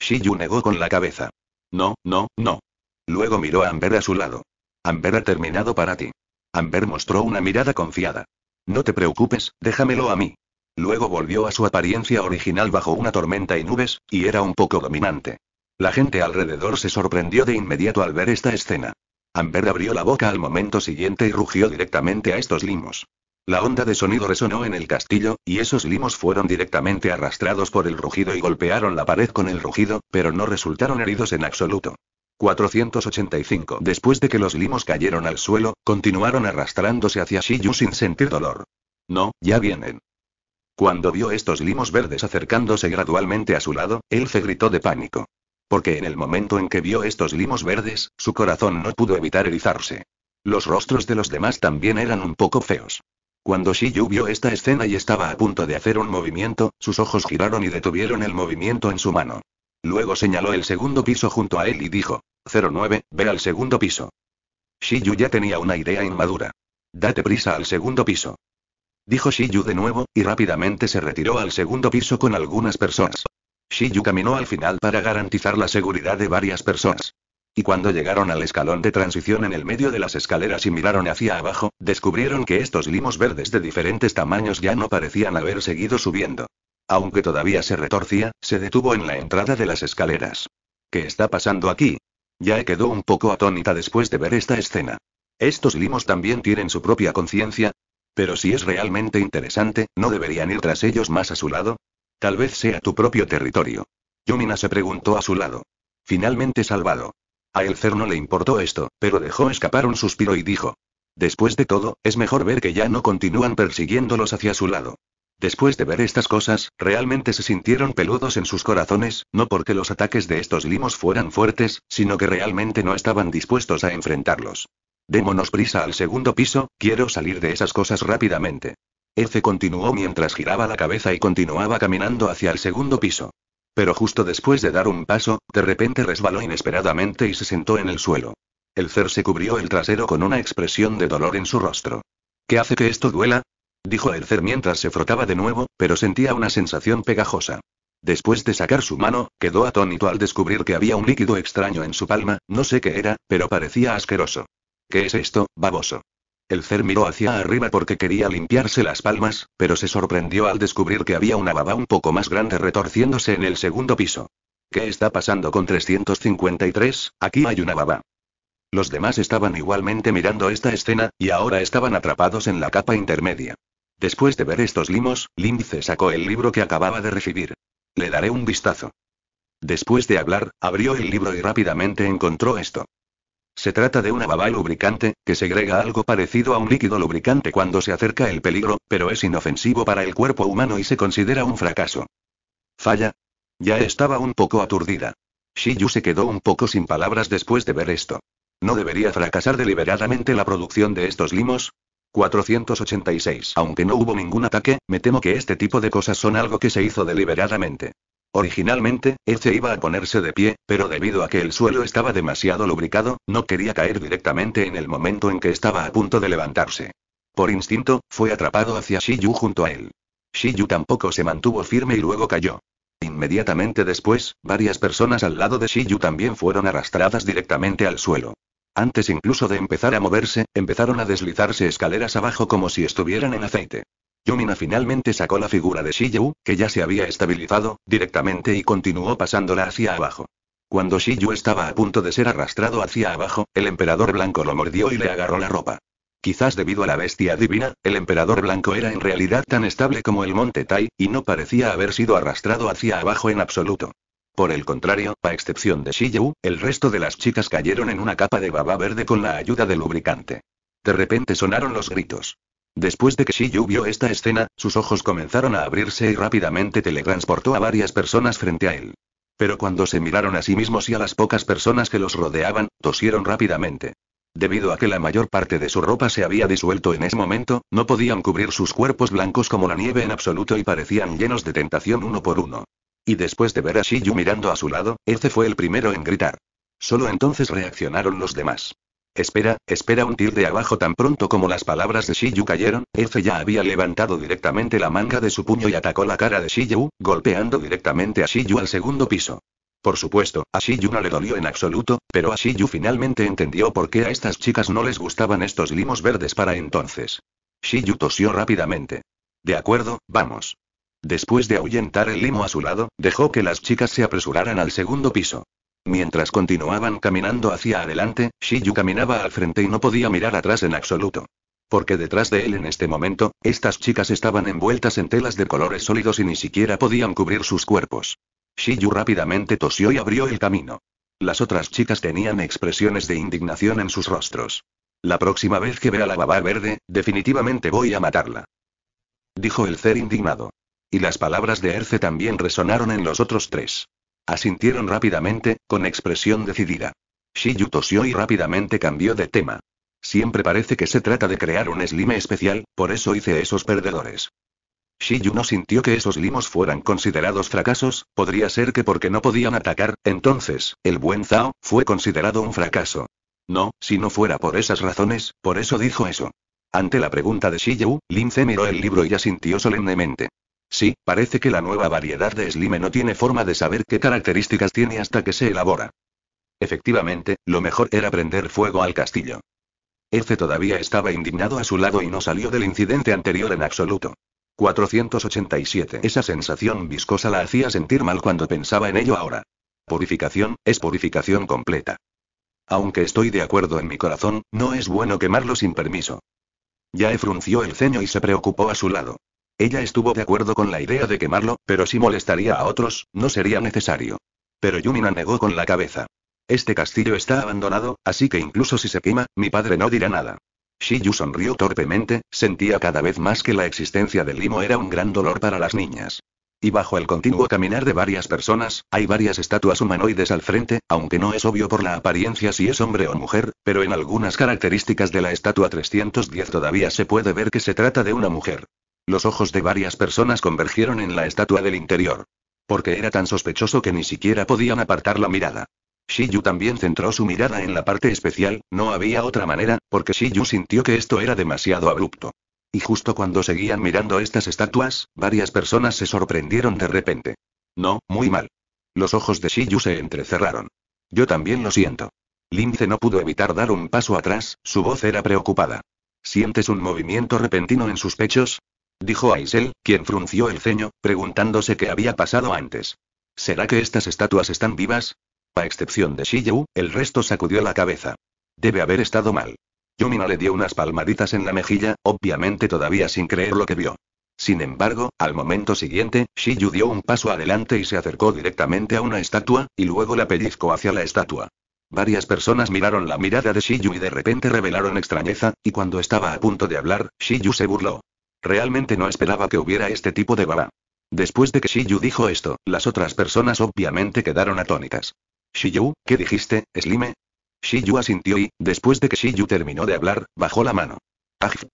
Shiyu negó con la cabeza. No, no, no. Luego miró a Amber a su lado. Amber ha terminado para ti. Amber mostró una mirada confiada. No te preocupes, déjamelo a mí. Luego volvió a su apariencia original bajo una tormenta y nubes, y era un poco dominante. La gente alrededor se sorprendió de inmediato al ver esta escena. Amber abrió la boca al momento siguiente y rugió directamente a estos limos. La onda de sonido resonó en el castillo, y esos limos fueron directamente arrastrados por el rugido y golpearon la pared con el rugido, pero no resultaron heridos en absoluto. 485 Después de que los limos cayeron al suelo, continuaron arrastrándose hacia Shiyu sin sentir dolor. No, ya vienen. Cuando vio estos limos verdes acercándose gradualmente a su lado, él se gritó de pánico. Porque en el momento en que vio estos limos verdes, su corazón no pudo evitar erizarse. Los rostros de los demás también eran un poco feos. Cuando Shiyu vio esta escena y estaba a punto de hacer un movimiento, sus ojos giraron y detuvieron el movimiento en su mano. Luego señaló el segundo piso junto a él y dijo, 09, ve al segundo piso. Shiyu ya tenía una idea inmadura. Date prisa al segundo piso. Dijo Shiyu de nuevo, y rápidamente se retiró al segundo piso con algunas personas. Shiyu caminó al final para garantizar la seguridad de varias personas. Y cuando llegaron al escalón de transición en el medio de las escaleras y miraron hacia abajo, descubrieron que estos limos verdes de diferentes tamaños ya no parecían haber seguido subiendo. Aunque todavía se retorcía, se detuvo en la entrada de las escaleras. ¿Qué está pasando aquí? Ya quedó un poco atónita después de ver esta escena. ¿Estos limos también tienen su propia conciencia? Pero si es realmente interesante, ¿no deberían ir tras ellos más a su lado? Tal vez sea tu propio territorio. Yumina se preguntó a su lado. Finalmente salvado. A Elfer no le importó esto, pero dejó escapar un suspiro y dijo. Después de todo, es mejor ver que ya no continúan persiguiéndolos hacia su lado. Después de ver estas cosas, realmente se sintieron peludos en sus corazones, no porque los ataques de estos limos fueran fuertes, sino que realmente no estaban dispuestos a enfrentarlos. Démonos prisa al segundo piso, quiero salir de esas cosas rápidamente. Efe continuó mientras giraba la cabeza y continuaba caminando hacia el segundo piso. Pero justo después de dar un paso, de repente resbaló inesperadamente y se sentó en el suelo. El cer se cubrió el trasero con una expresión de dolor en su rostro. ¿Qué hace que esto duela? dijo el cer mientras se frotaba de nuevo, pero sentía una sensación pegajosa. Después de sacar su mano, quedó atónito al descubrir que había un líquido extraño en su palma, no sé qué era, pero parecía asqueroso. ¿Qué es esto, baboso? El Cer miró hacia arriba porque quería limpiarse las palmas, pero se sorprendió al descubrir que había una baba un poco más grande retorciéndose en el segundo piso. ¿Qué está pasando con 353? Aquí hay una baba. Los demás estaban igualmente mirando esta escena, y ahora estaban atrapados en la capa intermedia. Después de ver estos limos, Lince sacó el libro que acababa de recibir. Le daré un vistazo. Después de hablar, abrió el libro y rápidamente encontró esto. Se trata de una baba lubricante, que segrega algo parecido a un líquido lubricante cuando se acerca el peligro, pero es inofensivo para el cuerpo humano y se considera un fracaso. Falla. Ya estaba un poco aturdida. Shiyu se quedó un poco sin palabras después de ver esto. ¿No debería fracasar deliberadamente la producción de estos limos? 486. Aunque no hubo ningún ataque, me temo que este tipo de cosas son algo que se hizo deliberadamente. Originalmente, se iba a ponerse de pie, pero debido a que el suelo estaba demasiado lubricado, no quería caer directamente en el momento en que estaba a punto de levantarse. Por instinto, fue atrapado hacia Shiyu junto a él. Shiyu tampoco se mantuvo firme y luego cayó. Inmediatamente después, varias personas al lado de Shiyu también fueron arrastradas directamente al suelo. Antes incluso de empezar a moverse, empezaron a deslizarse escaleras abajo como si estuvieran en aceite. Yumina finalmente sacó la figura de Shiyu, que ya se había estabilizado, directamente y continuó pasándola hacia abajo. Cuando Shiyu estaba a punto de ser arrastrado hacia abajo, el emperador blanco lo mordió y le agarró la ropa. Quizás debido a la bestia divina, el emperador blanco era en realidad tan estable como el monte Tai, y no parecía haber sido arrastrado hacia abajo en absoluto. Por el contrario, a excepción de Shiyu, el resto de las chicas cayeron en una capa de baba verde con la ayuda del lubricante. De repente sonaron los gritos. Después de que Shiyu vio esta escena, sus ojos comenzaron a abrirse y rápidamente teletransportó a varias personas frente a él. Pero cuando se miraron a sí mismos y a las pocas personas que los rodeaban, tosieron rápidamente. Debido a que la mayor parte de su ropa se había disuelto en ese momento, no podían cubrir sus cuerpos blancos como la nieve en absoluto y parecían llenos de tentación uno por uno. Y después de ver a Shiyu mirando a su lado, este fue el primero en gritar. Solo entonces reaccionaron los demás. Espera, espera un de abajo tan pronto como las palabras de Shiyu cayeron, F ya había levantado directamente la manga de su puño y atacó la cara de Shiyu, golpeando directamente a Shiyu al segundo piso. Por supuesto, a Shiyu no le dolió en absoluto, pero a Shiyu finalmente entendió por qué a estas chicas no les gustaban estos limos verdes para entonces. Shiyu tosió rápidamente. De acuerdo, vamos. Después de ahuyentar el limo a su lado, dejó que las chicas se apresuraran al segundo piso. Mientras continuaban caminando hacia adelante, Shiyu caminaba al frente y no podía mirar atrás en absoluto. Porque detrás de él en este momento, estas chicas estaban envueltas en telas de colores sólidos y ni siquiera podían cubrir sus cuerpos. Shiyu rápidamente tosió y abrió el camino. Las otras chicas tenían expresiones de indignación en sus rostros. La próxima vez que vea la baba verde, definitivamente voy a matarla. Dijo el ser indignado. Y las palabras de Erce también resonaron en los otros tres. Asintieron rápidamente, con expresión decidida. Shiyu tosió y rápidamente cambió de tema. Siempre parece que se trata de crear un slime especial, por eso hice esos perdedores. Shiyu no sintió que esos limos fueran considerados fracasos, podría ser que porque no podían atacar, entonces, el buen Zhao fue considerado un fracaso. No, si no fuera por esas razones, por eso dijo eso. Ante la pregunta de Shiyu, Lin miró el libro y asintió solemnemente. Sí, parece que la nueva variedad de slime no tiene forma de saber qué características tiene hasta que se elabora. Efectivamente, lo mejor era prender fuego al castillo. Eze todavía estaba indignado a su lado y no salió del incidente anterior en absoluto. 487. Esa sensación viscosa la hacía sentir mal cuando pensaba en ello ahora. Purificación, es purificación completa. Aunque estoy de acuerdo en mi corazón, no es bueno quemarlo sin permiso. Ya frunció el ceño y se preocupó a su lado. Ella estuvo de acuerdo con la idea de quemarlo, pero si molestaría a otros, no sería necesario. Pero Yumina negó con la cabeza. Este castillo está abandonado, así que incluso si se quema, mi padre no dirá nada. Shiyu sonrió torpemente, sentía cada vez más que la existencia del limo era un gran dolor para las niñas. Y bajo el continuo caminar de varias personas, hay varias estatuas humanoides al frente, aunque no es obvio por la apariencia si es hombre o mujer, pero en algunas características de la estatua 310 todavía se puede ver que se trata de una mujer. Los ojos de varias personas convergieron en la estatua del interior. Porque era tan sospechoso que ni siquiera podían apartar la mirada. Shiyu también centró su mirada en la parte especial, no había otra manera, porque Shiyu sintió que esto era demasiado abrupto. Y justo cuando seguían mirando estas estatuas, varias personas se sorprendieron de repente. No, muy mal. Los ojos de Shiyu se entrecerraron. Yo también lo siento. Lince no pudo evitar dar un paso atrás, su voz era preocupada. ¿Sientes un movimiento repentino en sus pechos? Dijo Aisel, quien frunció el ceño, preguntándose qué había pasado antes. ¿Será que estas estatuas están vivas? A excepción de Shiyu, el resto sacudió la cabeza. Debe haber estado mal. Yumina le dio unas palmaditas en la mejilla, obviamente todavía sin creer lo que vio. Sin embargo, al momento siguiente, Shiyu dio un paso adelante y se acercó directamente a una estatua, y luego la pellizcó hacia la estatua. Varias personas miraron la mirada de Shiyu y de repente revelaron extrañeza, y cuando estaba a punto de hablar, Shiyu se burló. Realmente no esperaba que hubiera este tipo de baba. Después de que Shiyu dijo esto, las otras personas obviamente quedaron atónitas. Shiyu, ¿qué dijiste, Slime? Shiyu asintió y, después de que Shiyu terminó de hablar, bajó la mano.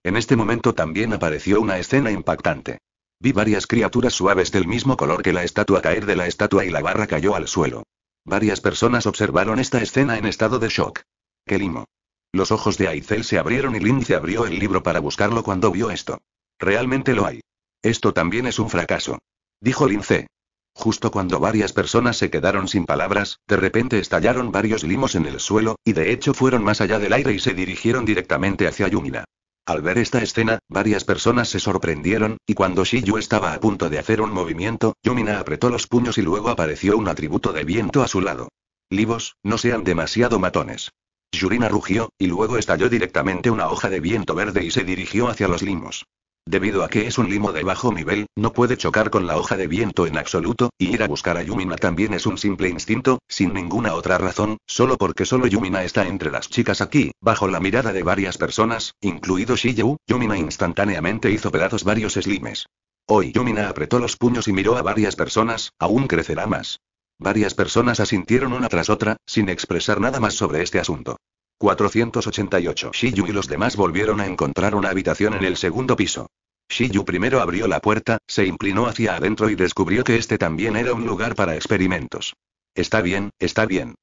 en este momento también apareció una escena impactante. Vi varias criaturas suaves del mismo color que la estatua caer de la estatua y la barra cayó al suelo. Varias personas observaron esta escena en estado de shock. ¡Qué limo! Los ojos de Aizel se abrieron y Lin se abrió el libro para buscarlo cuando vio esto. Realmente lo hay. Esto también es un fracaso. Dijo Lince. Justo cuando varias personas se quedaron sin palabras, de repente estallaron varios limos en el suelo, y de hecho fueron más allá del aire y se dirigieron directamente hacia Yumina. Al ver esta escena, varias personas se sorprendieron, y cuando Shiyu estaba a punto de hacer un movimiento, Yumina apretó los puños y luego apareció un atributo de viento a su lado. Libos, no sean demasiado matones. Yurina rugió, y luego estalló directamente una hoja de viento verde y se dirigió hacia los limos. Debido a que es un limo de bajo nivel, no puede chocar con la hoja de viento en absoluto, y ir a buscar a Yumina también es un simple instinto, sin ninguna otra razón, solo porque solo Yumina está entre las chicas aquí, bajo la mirada de varias personas, incluido Shiyou, Yumina instantáneamente hizo pedazos varios slimes. Hoy Yumina apretó los puños y miró a varias personas, aún crecerá más. Varias personas asintieron una tras otra, sin expresar nada más sobre este asunto. 488. Shiyu y los demás volvieron a encontrar una habitación en el segundo piso. Shiyu primero abrió la puerta, se inclinó hacia adentro y descubrió que este también era un lugar para experimentos. Está bien, está bien.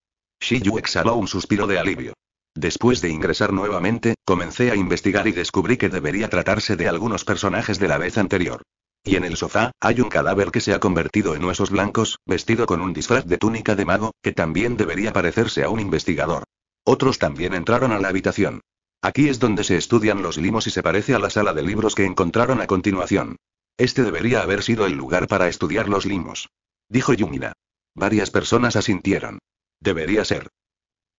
Shiyu exhaló un suspiro de alivio. Después de ingresar nuevamente, comencé a investigar y descubrí que debería tratarse de algunos personajes de la vez anterior. Y en el sofá, hay un cadáver que se ha convertido en huesos blancos, vestido con un disfraz de túnica de mago, que también debería parecerse a un investigador. Otros también entraron a la habitación. Aquí es donde se estudian los limos y se parece a la sala de libros que encontraron a continuación. Este debería haber sido el lugar para estudiar los limos. Dijo Yumina. Varias personas asintieron. Debería ser.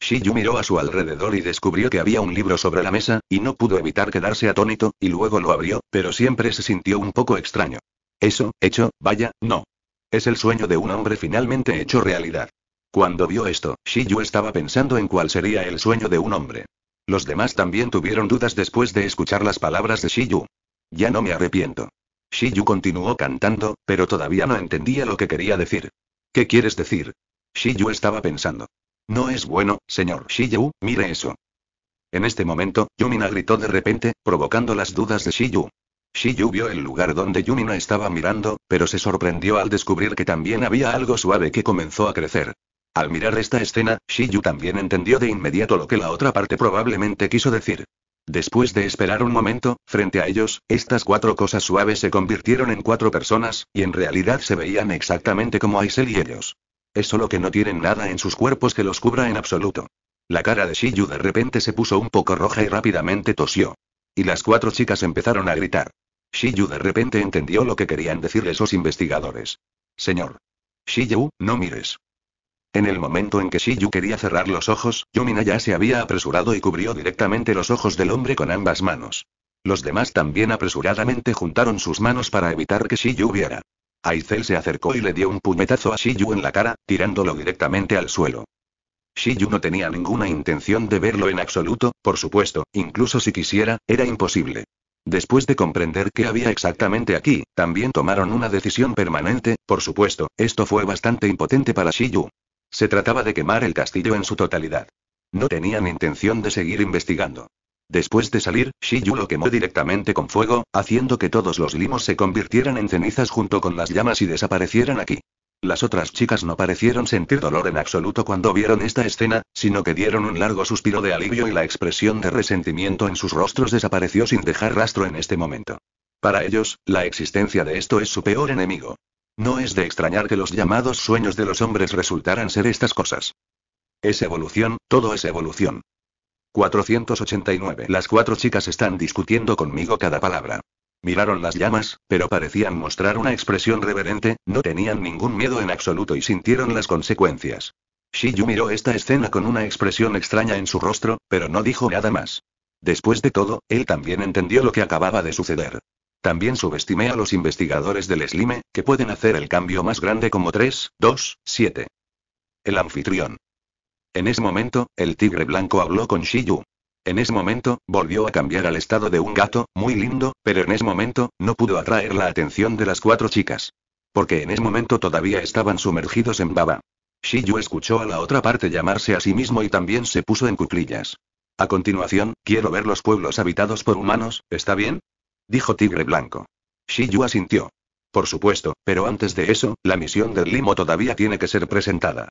Yu miró a su alrededor y descubrió que había un libro sobre la mesa, y no pudo evitar quedarse atónito, y luego lo abrió, pero siempre se sintió un poco extraño. Eso, hecho, vaya, no. Es el sueño de un hombre finalmente hecho realidad. Cuando vio esto, Shiyu estaba pensando en cuál sería el sueño de un hombre. Los demás también tuvieron dudas después de escuchar las palabras de Shiyu. Ya no me arrepiento. Shiyu continuó cantando, pero todavía no entendía lo que quería decir. ¿Qué quieres decir? Shiyu estaba pensando. No es bueno, señor Shiyu, mire eso. En este momento, Yumina gritó de repente, provocando las dudas de Shiyu. Shiyu vio el lugar donde Yumina estaba mirando, pero se sorprendió al descubrir que también había algo suave que comenzó a crecer. Al mirar esta escena, Shiyu también entendió de inmediato lo que la otra parte probablemente quiso decir. Después de esperar un momento, frente a ellos, estas cuatro cosas suaves se convirtieron en cuatro personas, y en realidad se veían exactamente como Aisel y ellos. Es solo que no tienen nada en sus cuerpos que los cubra en absoluto. La cara de Shiyu de repente se puso un poco roja y rápidamente tosió. Y las cuatro chicas empezaron a gritar. Shiyu de repente entendió lo que querían decir esos investigadores. Señor. Shiyu, no mires. En el momento en que Shiyu quería cerrar los ojos, Yumina ya se había apresurado y cubrió directamente los ojos del hombre con ambas manos. Los demás también apresuradamente juntaron sus manos para evitar que Shiyu viera. Aizel se acercó y le dio un puñetazo a Shiyu en la cara, tirándolo directamente al suelo. Shiyu no tenía ninguna intención de verlo en absoluto, por supuesto, incluso si quisiera, era imposible. Después de comprender qué había exactamente aquí, también tomaron una decisión permanente, por supuesto, esto fue bastante impotente para Shiyu. Se trataba de quemar el castillo en su totalidad. No tenían intención de seguir investigando. Después de salir, Shiyu lo quemó directamente con fuego, haciendo que todos los limos se convirtieran en cenizas junto con las llamas y desaparecieran aquí. Las otras chicas no parecieron sentir dolor en absoluto cuando vieron esta escena, sino que dieron un largo suspiro de alivio y la expresión de resentimiento en sus rostros desapareció sin dejar rastro en este momento. Para ellos, la existencia de esto es su peor enemigo. No es de extrañar que los llamados sueños de los hombres resultaran ser estas cosas. Es evolución, todo es evolución. 489. Las cuatro chicas están discutiendo conmigo cada palabra. Miraron las llamas, pero parecían mostrar una expresión reverente, no tenían ningún miedo en absoluto y sintieron las consecuencias. Shiyu miró esta escena con una expresión extraña en su rostro, pero no dijo nada más. Después de todo, él también entendió lo que acababa de suceder. También subestimé a los investigadores del Slime, que pueden hacer el cambio más grande como 3, 2, 7. El anfitrión. En ese momento, el tigre blanco habló con Shiyu. En ese momento, volvió a cambiar al estado de un gato, muy lindo, pero en ese momento, no pudo atraer la atención de las cuatro chicas. Porque en ese momento todavía estaban sumergidos en baba. Shiyu escuchó a la otra parte llamarse a sí mismo y también se puso en cuclillas. A continuación, quiero ver los pueblos habitados por humanos, ¿está bien? dijo Tigre Blanco. Shiyu asintió. Por supuesto, pero antes de eso, la misión del limo todavía tiene que ser presentada.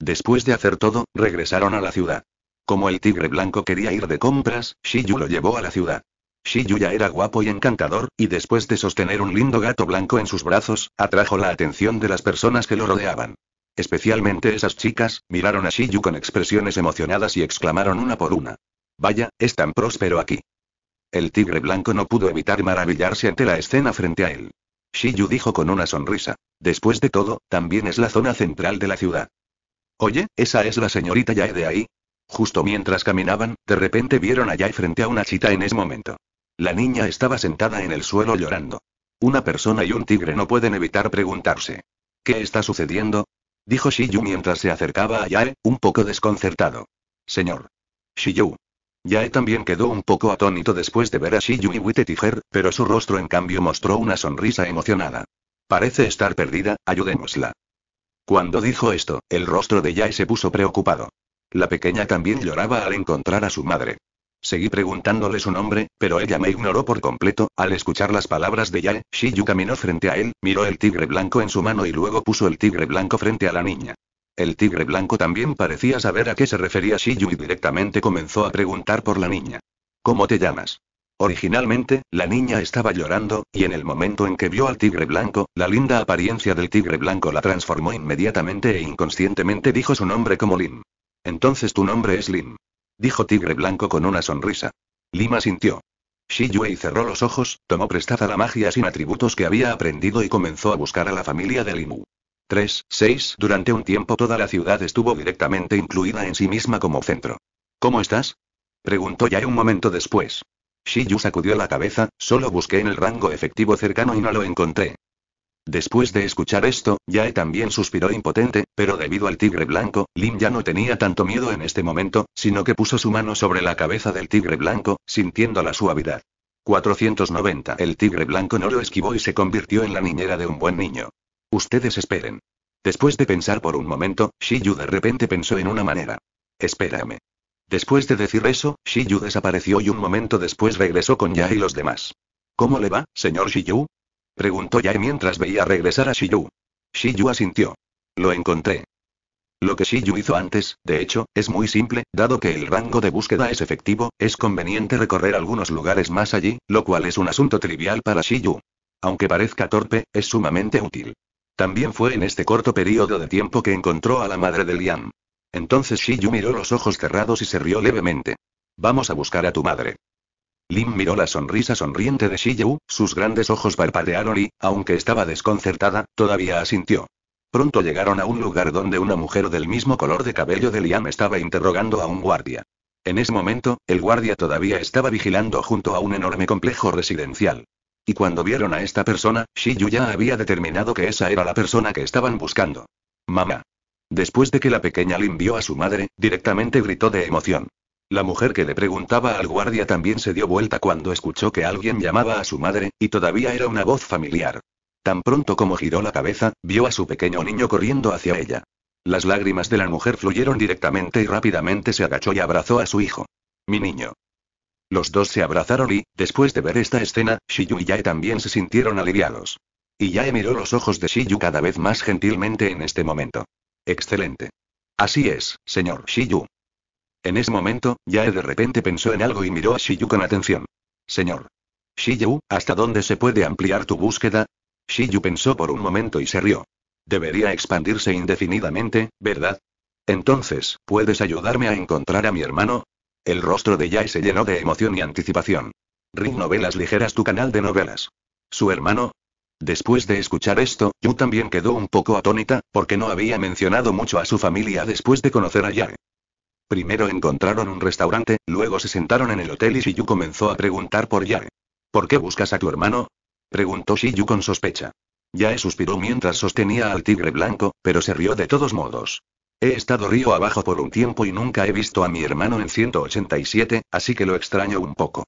Después de hacer todo, regresaron a la ciudad. Como el tigre blanco quería ir de compras, Shiyu lo llevó a la ciudad. Shiyu ya era guapo y encantador, y después de sostener un lindo gato blanco en sus brazos, atrajo la atención de las personas que lo rodeaban. Especialmente esas chicas, miraron a Shiyu con expresiones emocionadas y exclamaron una por una. Vaya, es tan próspero aquí. El tigre blanco no pudo evitar maravillarse ante la escena frente a él. Shiyu dijo con una sonrisa. Después de todo, también es la zona central de la ciudad. Oye, esa es la señorita Yae de ahí. Justo mientras caminaban, de repente vieron a Yae frente a una chita en ese momento. La niña estaba sentada en el suelo llorando. Una persona y un tigre no pueden evitar preguntarse. ¿Qué está sucediendo? Dijo Shiyu mientras se acercaba a Yae, un poco desconcertado. Señor. Shiyu. Yae también quedó un poco atónito después de ver a Shiyu y Witte pero su rostro en cambio mostró una sonrisa emocionada. Parece estar perdida, ayudémosla. Cuando dijo esto, el rostro de Yae se puso preocupado. La pequeña también lloraba al encontrar a su madre. Seguí preguntándole su nombre, pero ella me ignoró por completo. Al escuchar las palabras de Yae, Shiyu caminó frente a él, miró el tigre blanco en su mano y luego puso el tigre blanco frente a la niña. El tigre blanco también parecía saber a qué se refería Shiyu y directamente comenzó a preguntar por la niña. ¿Cómo te llamas? Originalmente, la niña estaba llorando, y en el momento en que vio al tigre blanco, la linda apariencia del tigre blanco la transformó inmediatamente e inconscientemente dijo su nombre como Lim. Entonces tu nombre es Lim. Dijo tigre blanco con una sonrisa. Lima sintió. Shi y cerró los ojos, tomó prestada la magia sin atributos que había aprendido y comenzó a buscar a la familia de Limu. 3, 6. Durante un tiempo toda la ciudad estuvo directamente incluida en sí misma como centro. ¿Cómo estás? Preguntó ya un momento después. Shiyu sacudió la cabeza, solo busqué en el rango efectivo cercano y no lo encontré. Después de escuchar esto, Yae también suspiró impotente, pero debido al tigre blanco, Lin ya no tenía tanto miedo en este momento, sino que puso su mano sobre la cabeza del tigre blanco, sintiendo la suavidad. 490. El tigre blanco no lo esquivó y se convirtió en la niñera de un buen niño. Ustedes esperen. Después de pensar por un momento, Shiyu de repente pensó en una manera. Espérame. Después de decir eso, Shiyu desapareció y un momento después regresó con Yae y los demás. ¿Cómo le va, señor Shiyu? Preguntó Yae mientras veía regresar a Shiyu. Shiyu asintió. Lo encontré. Lo que Shiyu hizo antes, de hecho, es muy simple, dado que el rango de búsqueda es efectivo, es conveniente recorrer algunos lugares más allí, lo cual es un asunto trivial para Shiyu. Aunque parezca torpe, es sumamente útil. También fue en este corto periodo de tiempo que encontró a la madre de Liam. Entonces Shiyu miró los ojos cerrados y se rió levemente. Vamos a buscar a tu madre. Lim miró la sonrisa sonriente de Shiyu, sus grandes ojos parpadearon y, aunque estaba desconcertada, todavía asintió. Pronto llegaron a un lugar donde una mujer del mismo color de cabello de Liam estaba interrogando a un guardia. En ese momento, el guardia todavía estaba vigilando junto a un enorme complejo residencial. Y cuando vieron a esta persona, Shiyu ya había determinado que esa era la persona que estaban buscando. Mamá. Después de que la pequeña Lin vio a su madre, directamente gritó de emoción. La mujer que le preguntaba al guardia también se dio vuelta cuando escuchó que alguien llamaba a su madre, y todavía era una voz familiar. Tan pronto como giró la cabeza, vio a su pequeño niño corriendo hacia ella. Las lágrimas de la mujer fluyeron directamente y rápidamente se agachó y abrazó a su hijo. Mi niño. Los dos se abrazaron y, después de ver esta escena, Shiyu y Yae también se sintieron aliviados. Y Yae miró los ojos de Shiyu cada vez más gentilmente en este momento. Excelente. Así es, señor Shiyu. En ese momento, Yae de repente pensó en algo y miró a Shiyu con atención. Señor. Shiyu, ¿hasta dónde se puede ampliar tu búsqueda? Shiyu pensó por un momento y se rió. Debería expandirse indefinidamente, ¿verdad? Entonces, ¿puedes ayudarme a encontrar a mi hermano? El rostro de Jai se llenó de emoción y anticipación. Ring Novelas Ligeras, tu canal de novelas. Su hermano. Después de escuchar esto, Yu también quedó un poco atónita, porque no había mencionado mucho a su familia después de conocer a Yae. Primero encontraron un restaurante, luego se sentaron en el hotel y Yu comenzó a preguntar por Yae. ¿Por qué buscas a tu hermano? Preguntó Yu con sospecha. Yae suspiró mientras sostenía al tigre blanco, pero se rió de todos modos. He estado río abajo por un tiempo y nunca he visto a mi hermano en 187, así que lo extraño un poco.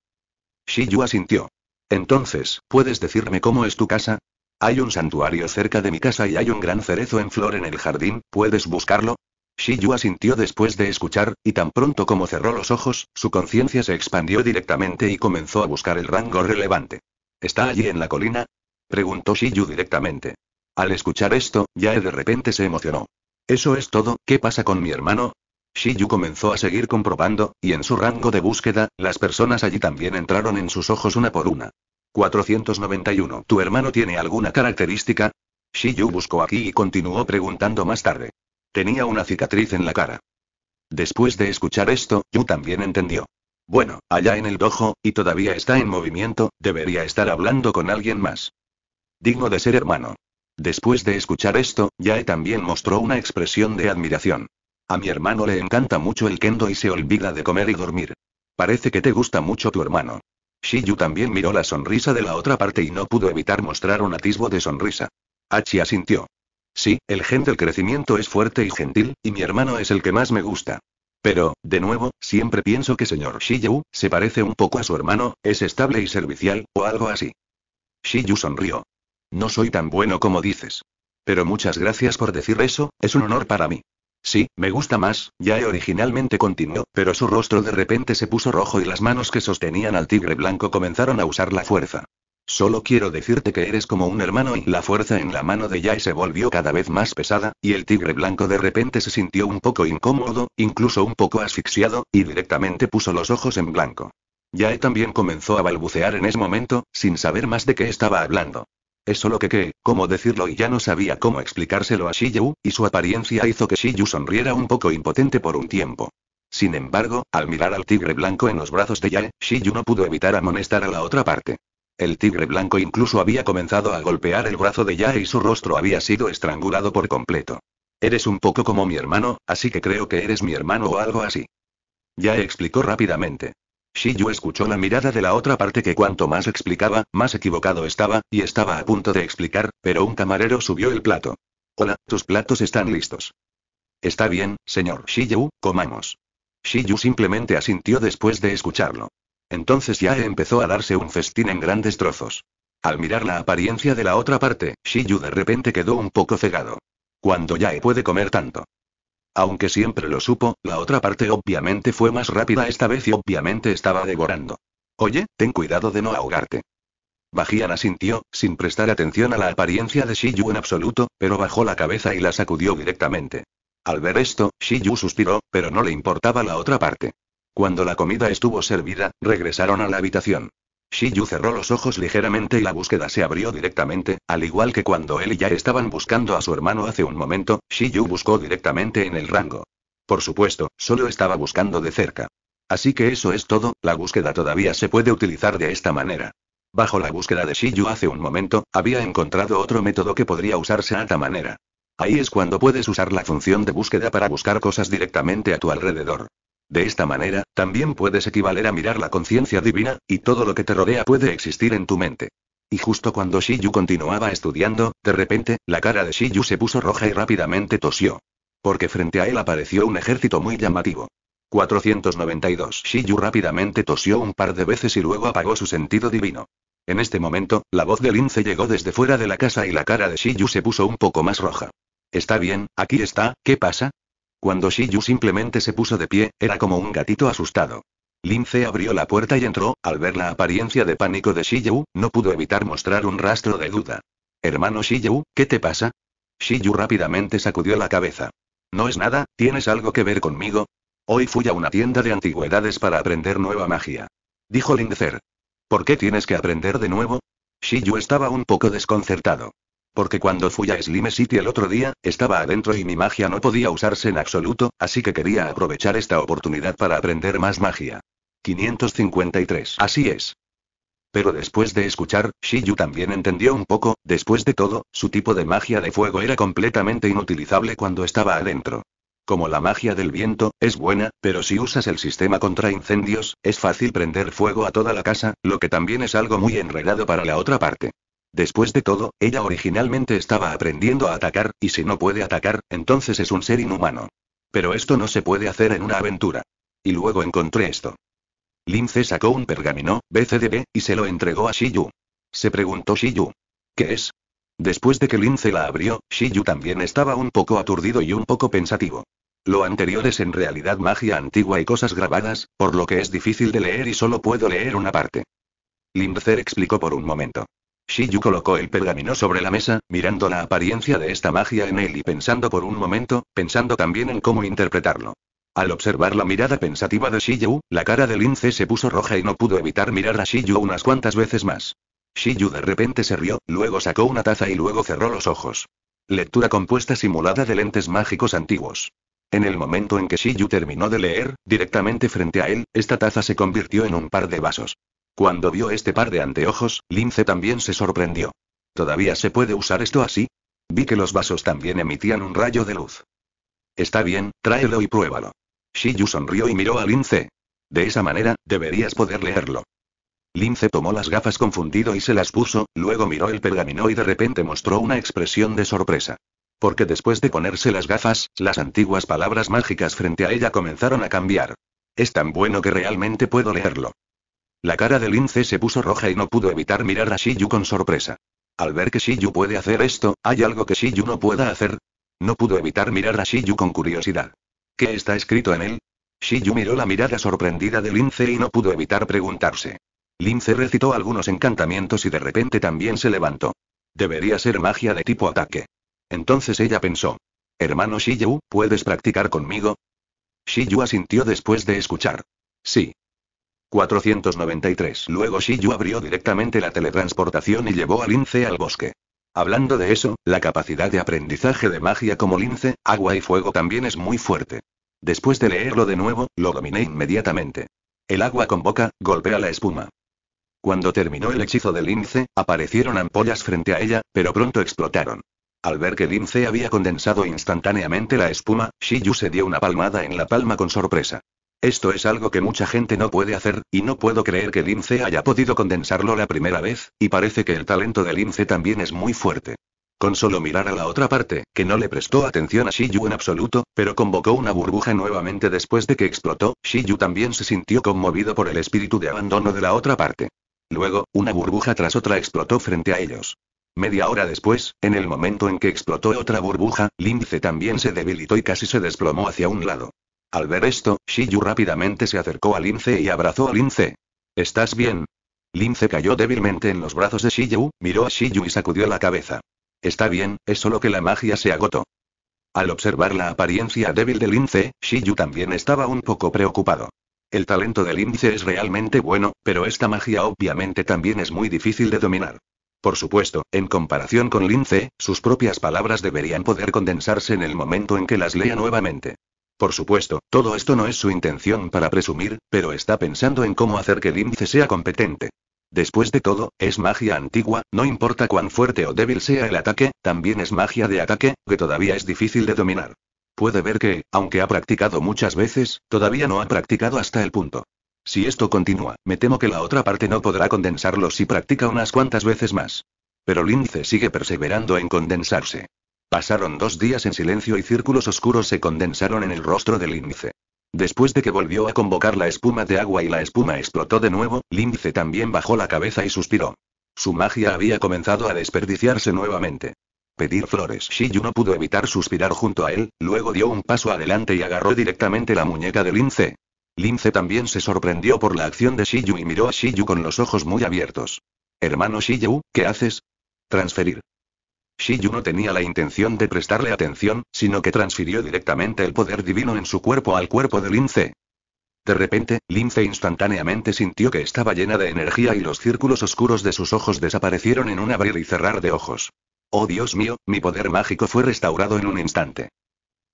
Shiyu asintió. Entonces, ¿puedes decirme cómo es tu casa? Hay un santuario cerca de mi casa y hay un gran cerezo en flor en el jardín, ¿puedes buscarlo? Shiyu asintió después de escuchar, y tan pronto como cerró los ojos, su conciencia se expandió directamente y comenzó a buscar el rango relevante. ¿Está allí en la colina? preguntó Shiyu directamente. Al escuchar esto, Yae de repente se emocionó. Eso es todo, ¿qué pasa con mi hermano? Shiyu comenzó a seguir comprobando, y en su rango de búsqueda, las personas allí también entraron en sus ojos una por una. 491. ¿Tu hermano tiene alguna característica? Shiyu buscó aquí y continuó preguntando más tarde. Tenía una cicatriz en la cara. Después de escuchar esto, Yu también entendió. Bueno, allá en el dojo, y todavía está en movimiento, debería estar hablando con alguien más. Digno de ser hermano. Después de escuchar esto, Yae también mostró una expresión de admiración. A mi hermano le encanta mucho el kendo y se olvida de comer y dormir. Parece que te gusta mucho tu hermano. Shiyu también miró la sonrisa de la otra parte y no pudo evitar mostrar un atisbo de sonrisa. Hachi asintió. Sí, el gen del crecimiento es fuerte y gentil, y mi hermano es el que más me gusta. Pero, de nuevo, siempre pienso que señor Shiyu se parece un poco a su hermano, es estable y servicial, o algo así. Shiyu sonrió. No soy tan bueno como dices. Pero muchas gracias por decir eso, es un honor para mí. Sí, me gusta más, Yae originalmente continuó, pero su rostro de repente se puso rojo y las manos que sostenían al tigre blanco comenzaron a usar la fuerza. Solo quiero decirte que eres como un hermano y la fuerza en la mano de Yae se volvió cada vez más pesada, y el tigre blanco de repente se sintió un poco incómodo, incluso un poco asfixiado, y directamente puso los ojos en blanco. Yae también comenzó a balbucear en ese momento, sin saber más de qué estaba hablando. Es solo que qué, cómo decirlo y ya no sabía cómo explicárselo a Shiyu, y su apariencia hizo que Shiyu sonriera un poco impotente por un tiempo. Sin embargo, al mirar al tigre blanco en los brazos de Yae, Shiyu no pudo evitar amonestar a la otra parte. El tigre blanco incluso había comenzado a golpear el brazo de Yae y su rostro había sido estrangulado por completo. Eres un poco como mi hermano, así que creo que eres mi hermano o algo así. Yae explicó rápidamente. Shiyu escuchó la mirada de la otra parte que cuanto más explicaba, más equivocado estaba, y estaba a punto de explicar, pero un camarero subió el plato. Hola, tus platos están listos. Está bien, señor Shiyu, comamos. Shiyu simplemente asintió después de escucharlo. Entonces ya empezó a darse un festín en grandes trozos. Al mirar la apariencia de la otra parte, Shiyu de repente quedó un poco cegado. Cuando ya puede comer tanto. Aunque siempre lo supo, la otra parte obviamente fue más rápida esta vez y obviamente estaba devorando. Oye, ten cuidado de no ahogarte. Bajian asintió, sin prestar atención a la apariencia de Shiyu en absoluto, pero bajó la cabeza y la sacudió directamente. Al ver esto, Shiyu suspiró, pero no le importaba la otra parte. Cuando la comida estuvo servida, regresaron a la habitación. Shiyu cerró los ojos ligeramente y la búsqueda se abrió directamente, al igual que cuando él y ya estaban buscando a su hermano hace un momento, Shiyu buscó directamente en el rango. Por supuesto, solo estaba buscando de cerca. Así que eso es todo, la búsqueda todavía se puede utilizar de esta manera. Bajo la búsqueda de Shiyu hace un momento, había encontrado otro método que podría usarse a esta manera. Ahí es cuando puedes usar la función de búsqueda para buscar cosas directamente a tu alrededor. De esta manera, también puedes equivaler a mirar la conciencia divina, y todo lo que te rodea puede existir en tu mente. Y justo cuando Shiyu continuaba estudiando, de repente, la cara de Shiyu se puso roja y rápidamente tosió. Porque frente a él apareció un ejército muy llamativo. 492. Shiyu rápidamente tosió un par de veces y luego apagó su sentido divino. En este momento, la voz de lince llegó desde fuera de la casa y la cara de Shiyu se puso un poco más roja. Está bien, aquí está, ¿qué pasa? Cuando Shiyu simplemente se puso de pie, era como un gatito asustado. Lince abrió la puerta y entró, al ver la apariencia de pánico de Shiyu, no pudo evitar mostrar un rastro de duda. Hermano Shiyu, ¿qué te pasa? Shiyu rápidamente sacudió la cabeza. No es nada, ¿tienes algo que ver conmigo? Hoy fui a una tienda de antigüedades para aprender nueva magia. Dijo Lincer. ¿Por qué tienes que aprender de nuevo? Shiyu estaba un poco desconcertado. Porque cuando fui a Slim City el otro día, estaba adentro y mi magia no podía usarse en absoluto, así que quería aprovechar esta oportunidad para aprender más magia. 553. Así es. Pero después de escuchar, Shiyu también entendió un poco, después de todo, su tipo de magia de fuego era completamente inutilizable cuando estaba adentro. Como la magia del viento, es buena, pero si usas el sistema contra incendios, es fácil prender fuego a toda la casa, lo que también es algo muy enredado para la otra parte. Después de todo, ella originalmente estaba aprendiendo a atacar, y si no puede atacar, entonces es un ser inhumano. Pero esto no se puede hacer en una aventura. Y luego encontré esto. Lince sacó un pergamino, BCDB, y se lo entregó a Shiyu. Se preguntó Shiyu. ¿Qué es? Después de que Lince la abrió, Shiyu también estaba un poco aturdido y un poco pensativo. Lo anterior es en realidad magia antigua y cosas grabadas, por lo que es difícil de leer y solo puedo leer una parte. Lince explicó por un momento. Shiyu colocó el pergamino sobre la mesa, mirando la apariencia de esta magia en él y pensando por un momento, pensando también en cómo interpretarlo. Al observar la mirada pensativa de Shiyu, la cara del lince se puso roja y no pudo evitar mirar a Shiyu unas cuantas veces más. Shiyu de repente se rió, luego sacó una taza y luego cerró los ojos. Lectura compuesta simulada de lentes mágicos antiguos. En el momento en que Shiyu terminó de leer, directamente frente a él, esta taza se convirtió en un par de vasos. Cuando vio este par de anteojos, Lince también se sorprendió. ¿Todavía se puede usar esto así? Vi que los vasos también emitían un rayo de luz. Está bien, tráelo y pruébalo. Shiyu sonrió y miró a Lince. De esa manera, deberías poder leerlo. Lince tomó las gafas confundido y se las puso, luego miró el pergamino y de repente mostró una expresión de sorpresa. Porque después de ponerse las gafas, las antiguas palabras mágicas frente a ella comenzaron a cambiar. Es tan bueno que realmente puedo leerlo. La cara de Lince se puso roja y no pudo evitar mirar a Shiyu con sorpresa. Al ver que Shiyu puede hacer esto, ¿hay algo que Shiyu no pueda hacer? No pudo evitar mirar a Shiyu con curiosidad. ¿Qué está escrito en él? Shiyu miró la mirada sorprendida de Lince y no pudo evitar preguntarse. Lince recitó algunos encantamientos y de repente también se levantó. Debería ser magia de tipo ataque. Entonces ella pensó. Hermano Shiyu, ¿puedes practicar conmigo? Shiyu asintió después de escuchar. Sí. 493. Luego Shiyu abrió directamente la teletransportación y llevó a Lince al bosque. Hablando de eso, la capacidad de aprendizaje de magia como lince, agua y fuego también es muy fuerte. Después de leerlo de nuevo, lo dominé inmediatamente. El agua convoca, golpea la espuma. Cuando terminó el hechizo de lince, aparecieron ampollas frente a ella, pero pronto explotaron. Al ver que lince había condensado instantáneamente la espuma, Shiyu se dio una palmada en la palma con sorpresa. Esto es algo que mucha gente no puede hacer, y no puedo creer que Lince haya podido condensarlo la primera vez, y parece que el talento de Lince también es muy fuerte. Con solo mirar a la otra parte, que no le prestó atención a Shiyu en absoluto, pero convocó una burbuja nuevamente después de que explotó, Shiyu también se sintió conmovido por el espíritu de abandono de la otra parte. Luego, una burbuja tras otra explotó frente a ellos. Media hora después, en el momento en que explotó otra burbuja, Lince también se debilitó y casi se desplomó hacia un lado. Al ver esto, Shiyu rápidamente se acercó a Lince y abrazó a Lince. ¿Estás bien? Lince cayó débilmente en los brazos de Shiyu, miró a Shiyu y sacudió la cabeza. Está bien, es solo que la magia se agotó. Al observar la apariencia débil de Lince, Shiyu también estaba un poco preocupado. El talento de Lince es realmente bueno, pero esta magia obviamente también es muy difícil de dominar. Por supuesto, en comparación con Lince, sus propias palabras deberían poder condensarse en el momento en que las lea nuevamente. Por supuesto, todo esto no es su intención para presumir, pero está pensando en cómo hacer que el sea competente. Después de todo, es magia antigua, no importa cuán fuerte o débil sea el ataque, también es magia de ataque, que todavía es difícil de dominar. Puede ver que, aunque ha practicado muchas veces, todavía no ha practicado hasta el punto. Si esto continúa, me temo que la otra parte no podrá condensarlo si practica unas cuantas veces más. Pero Lince sigue perseverando en condensarse. Pasaron dos días en silencio y círculos oscuros se condensaron en el rostro de índice. Después de que volvió a convocar la espuma de agua y la espuma explotó de nuevo, Lince también bajó la cabeza y suspiró. Su magia había comenzado a desperdiciarse nuevamente. Pedir flores. Shiyu no pudo evitar suspirar junto a él, luego dio un paso adelante y agarró directamente la muñeca de Lince. Lince también se sorprendió por la acción de Shiyu y miró a Shiyu con los ojos muy abiertos. Hermano Shiyu, ¿qué haces? Transferir. Shiyu no tenía la intención de prestarle atención, sino que transfirió directamente el poder divino en su cuerpo al cuerpo de Lince. De repente, Lince instantáneamente sintió que estaba llena de energía y los círculos oscuros de sus ojos desaparecieron en un abrir y cerrar de ojos. Oh Dios mío, mi poder mágico fue restaurado en un instante.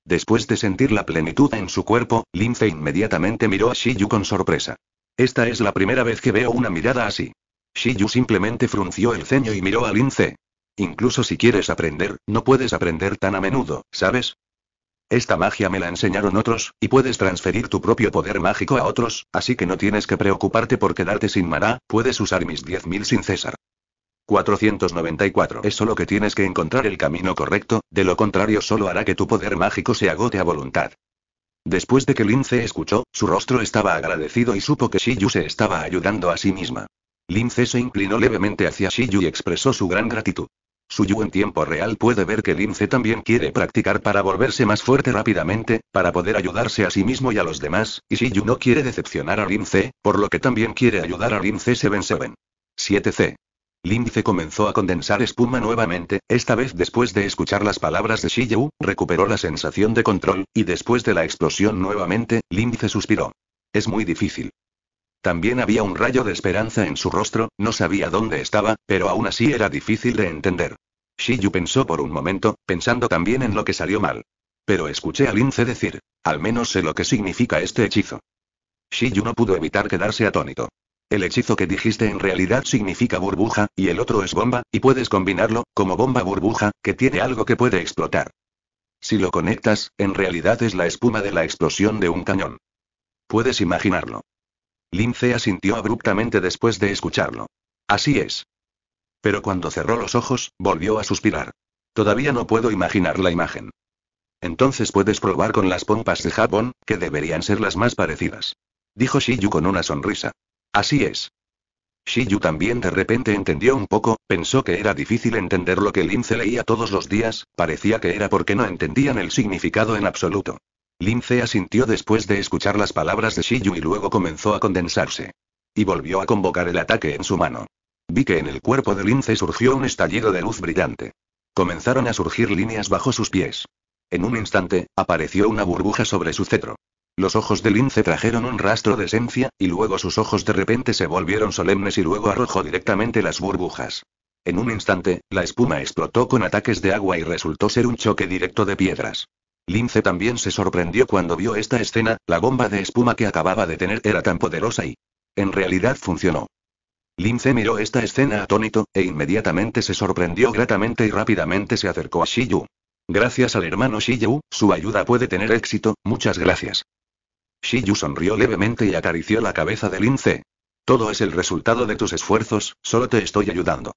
Después de sentir la plenitud en su cuerpo, Lince inmediatamente miró a Shiyu con sorpresa. Esta es la primera vez que veo una mirada así. Shiyu simplemente frunció el ceño y miró a Lince. Incluso si quieres aprender, no puedes aprender tan a menudo, ¿sabes? Esta magia me la enseñaron otros, y puedes transferir tu propio poder mágico a otros, así que no tienes que preocuparte por quedarte sin maná, puedes usar mis 10.000 sin César. 494 Es solo que tienes que encontrar el camino correcto, de lo contrario solo hará que tu poder mágico se agote a voluntad. Después de que Lince escuchó, su rostro estaba agradecido y supo que Shiyu se estaba ayudando a sí misma. Lince se inclinó levemente hacia Shiyu y expresó su gran gratitud. Yu en tiempo real puede ver que Lince también quiere practicar para volverse más fuerte rápidamente, para poder ayudarse a sí mismo y a los demás, y Shiyu no quiere decepcionar a Lince, por lo que también quiere ayudar a Lince 77. 7C. Lince comenzó a condensar espuma nuevamente, esta vez después de escuchar las palabras de Shiyu, recuperó la sensación de control, y después de la explosión nuevamente, Lince suspiró. Es muy difícil. También había un rayo de esperanza en su rostro, no sabía dónde estaba, pero aún así era difícil de entender. Shiyu pensó por un momento, pensando también en lo que salió mal. Pero escuché a Lince decir, al menos sé lo que significa este hechizo. Shiyu no pudo evitar quedarse atónito. El hechizo que dijiste en realidad significa burbuja, y el otro es bomba, y puedes combinarlo, como bomba burbuja, que tiene algo que puede explotar. Si lo conectas, en realidad es la espuma de la explosión de un cañón. Puedes imaginarlo. Lince asintió abruptamente después de escucharlo. Así es. Pero cuando cerró los ojos, volvió a suspirar. Todavía no puedo imaginar la imagen. Entonces puedes probar con las pompas de jabón, que deberían ser las más parecidas. Dijo Shiyu con una sonrisa. Así es. Shiyu también de repente entendió un poco, pensó que era difícil entender lo que Lince leía todos los días, parecía que era porque no entendían el significado en absoluto. Lince asintió después de escuchar las palabras de Shiyu y luego comenzó a condensarse. Y volvió a convocar el ataque en su mano. Vi que en el cuerpo de Lince surgió un estallido de luz brillante. Comenzaron a surgir líneas bajo sus pies. En un instante, apareció una burbuja sobre su cetro. Los ojos de Lince trajeron un rastro de esencia, y luego sus ojos de repente se volvieron solemnes y luego arrojó directamente las burbujas. En un instante, la espuma explotó con ataques de agua y resultó ser un choque directo de piedras. Lince también se sorprendió cuando vio esta escena, la bomba de espuma que acababa de tener era tan poderosa y... En realidad funcionó. Lince miró esta escena atónito, e inmediatamente se sorprendió gratamente y rápidamente se acercó a Shiyu. Gracias al hermano Shiyu, su ayuda puede tener éxito, muchas gracias. Shiyu sonrió levemente y acarició la cabeza de Lince. Todo es el resultado de tus esfuerzos, solo te estoy ayudando.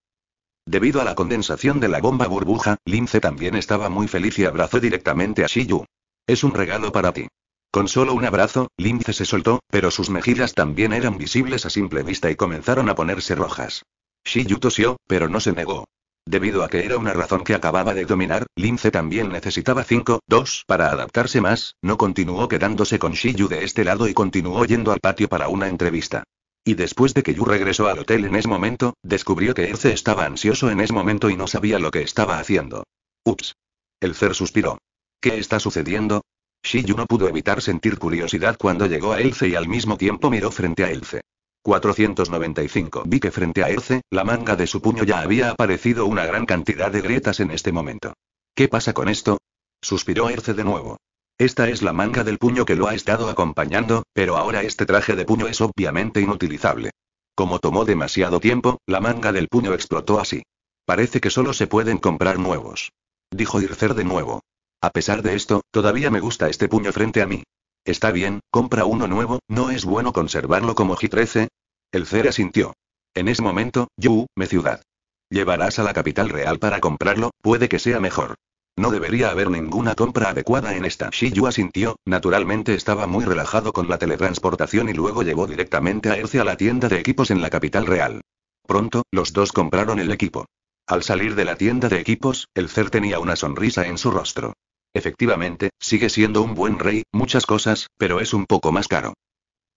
Debido a la condensación de la bomba burbuja, Lince también estaba muy feliz y abrazó directamente a Shiyu. Es un regalo para ti. Con solo un abrazo, Lince se soltó, pero sus mejillas también eran visibles a simple vista y comenzaron a ponerse rojas. Shiyu tosió, pero no se negó. Debido a que era una razón que acababa de dominar, Lince también necesitaba 5, 2 para adaptarse más, no continuó quedándose con Shiyu de este lado y continuó yendo al patio para una entrevista. Y después de que Yu regresó al hotel en ese momento, descubrió que Erce estaba ansioso en ese momento y no sabía lo que estaba haciendo. Ups. El Cer suspiró. ¿Qué está sucediendo? Yu no pudo evitar sentir curiosidad cuando llegó a Elce y al mismo tiempo miró frente a Elce. 495 Vi que frente a Erce, la manga de su puño ya había aparecido una gran cantidad de grietas en este momento. ¿Qué pasa con esto? Suspiró Erce de nuevo. Esta es la manga del puño que lo ha estado acompañando, pero ahora este traje de puño es obviamente inutilizable. Como tomó demasiado tiempo, la manga del puño explotó así. Parece que solo se pueden comprar nuevos. Dijo Ircer de nuevo. A pesar de esto, todavía me gusta este puño frente a mí. Está bien, compra uno nuevo, ¿no es bueno conservarlo como G13? El Cer asintió. En ese momento, Yu, me ciudad. Llevarás a la capital real para comprarlo, puede que sea mejor. No debería haber ninguna compra adecuada en esta. Shiyu asintió, naturalmente estaba muy relajado con la teletransportación y luego llevó directamente a Erce a la tienda de equipos en la capital real. Pronto, los dos compraron el equipo. Al salir de la tienda de equipos, el CER tenía una sonrisa en su rostro. Efectivamente, sigue siendo un buen rey, muchas cosas, pero es un poco más caro.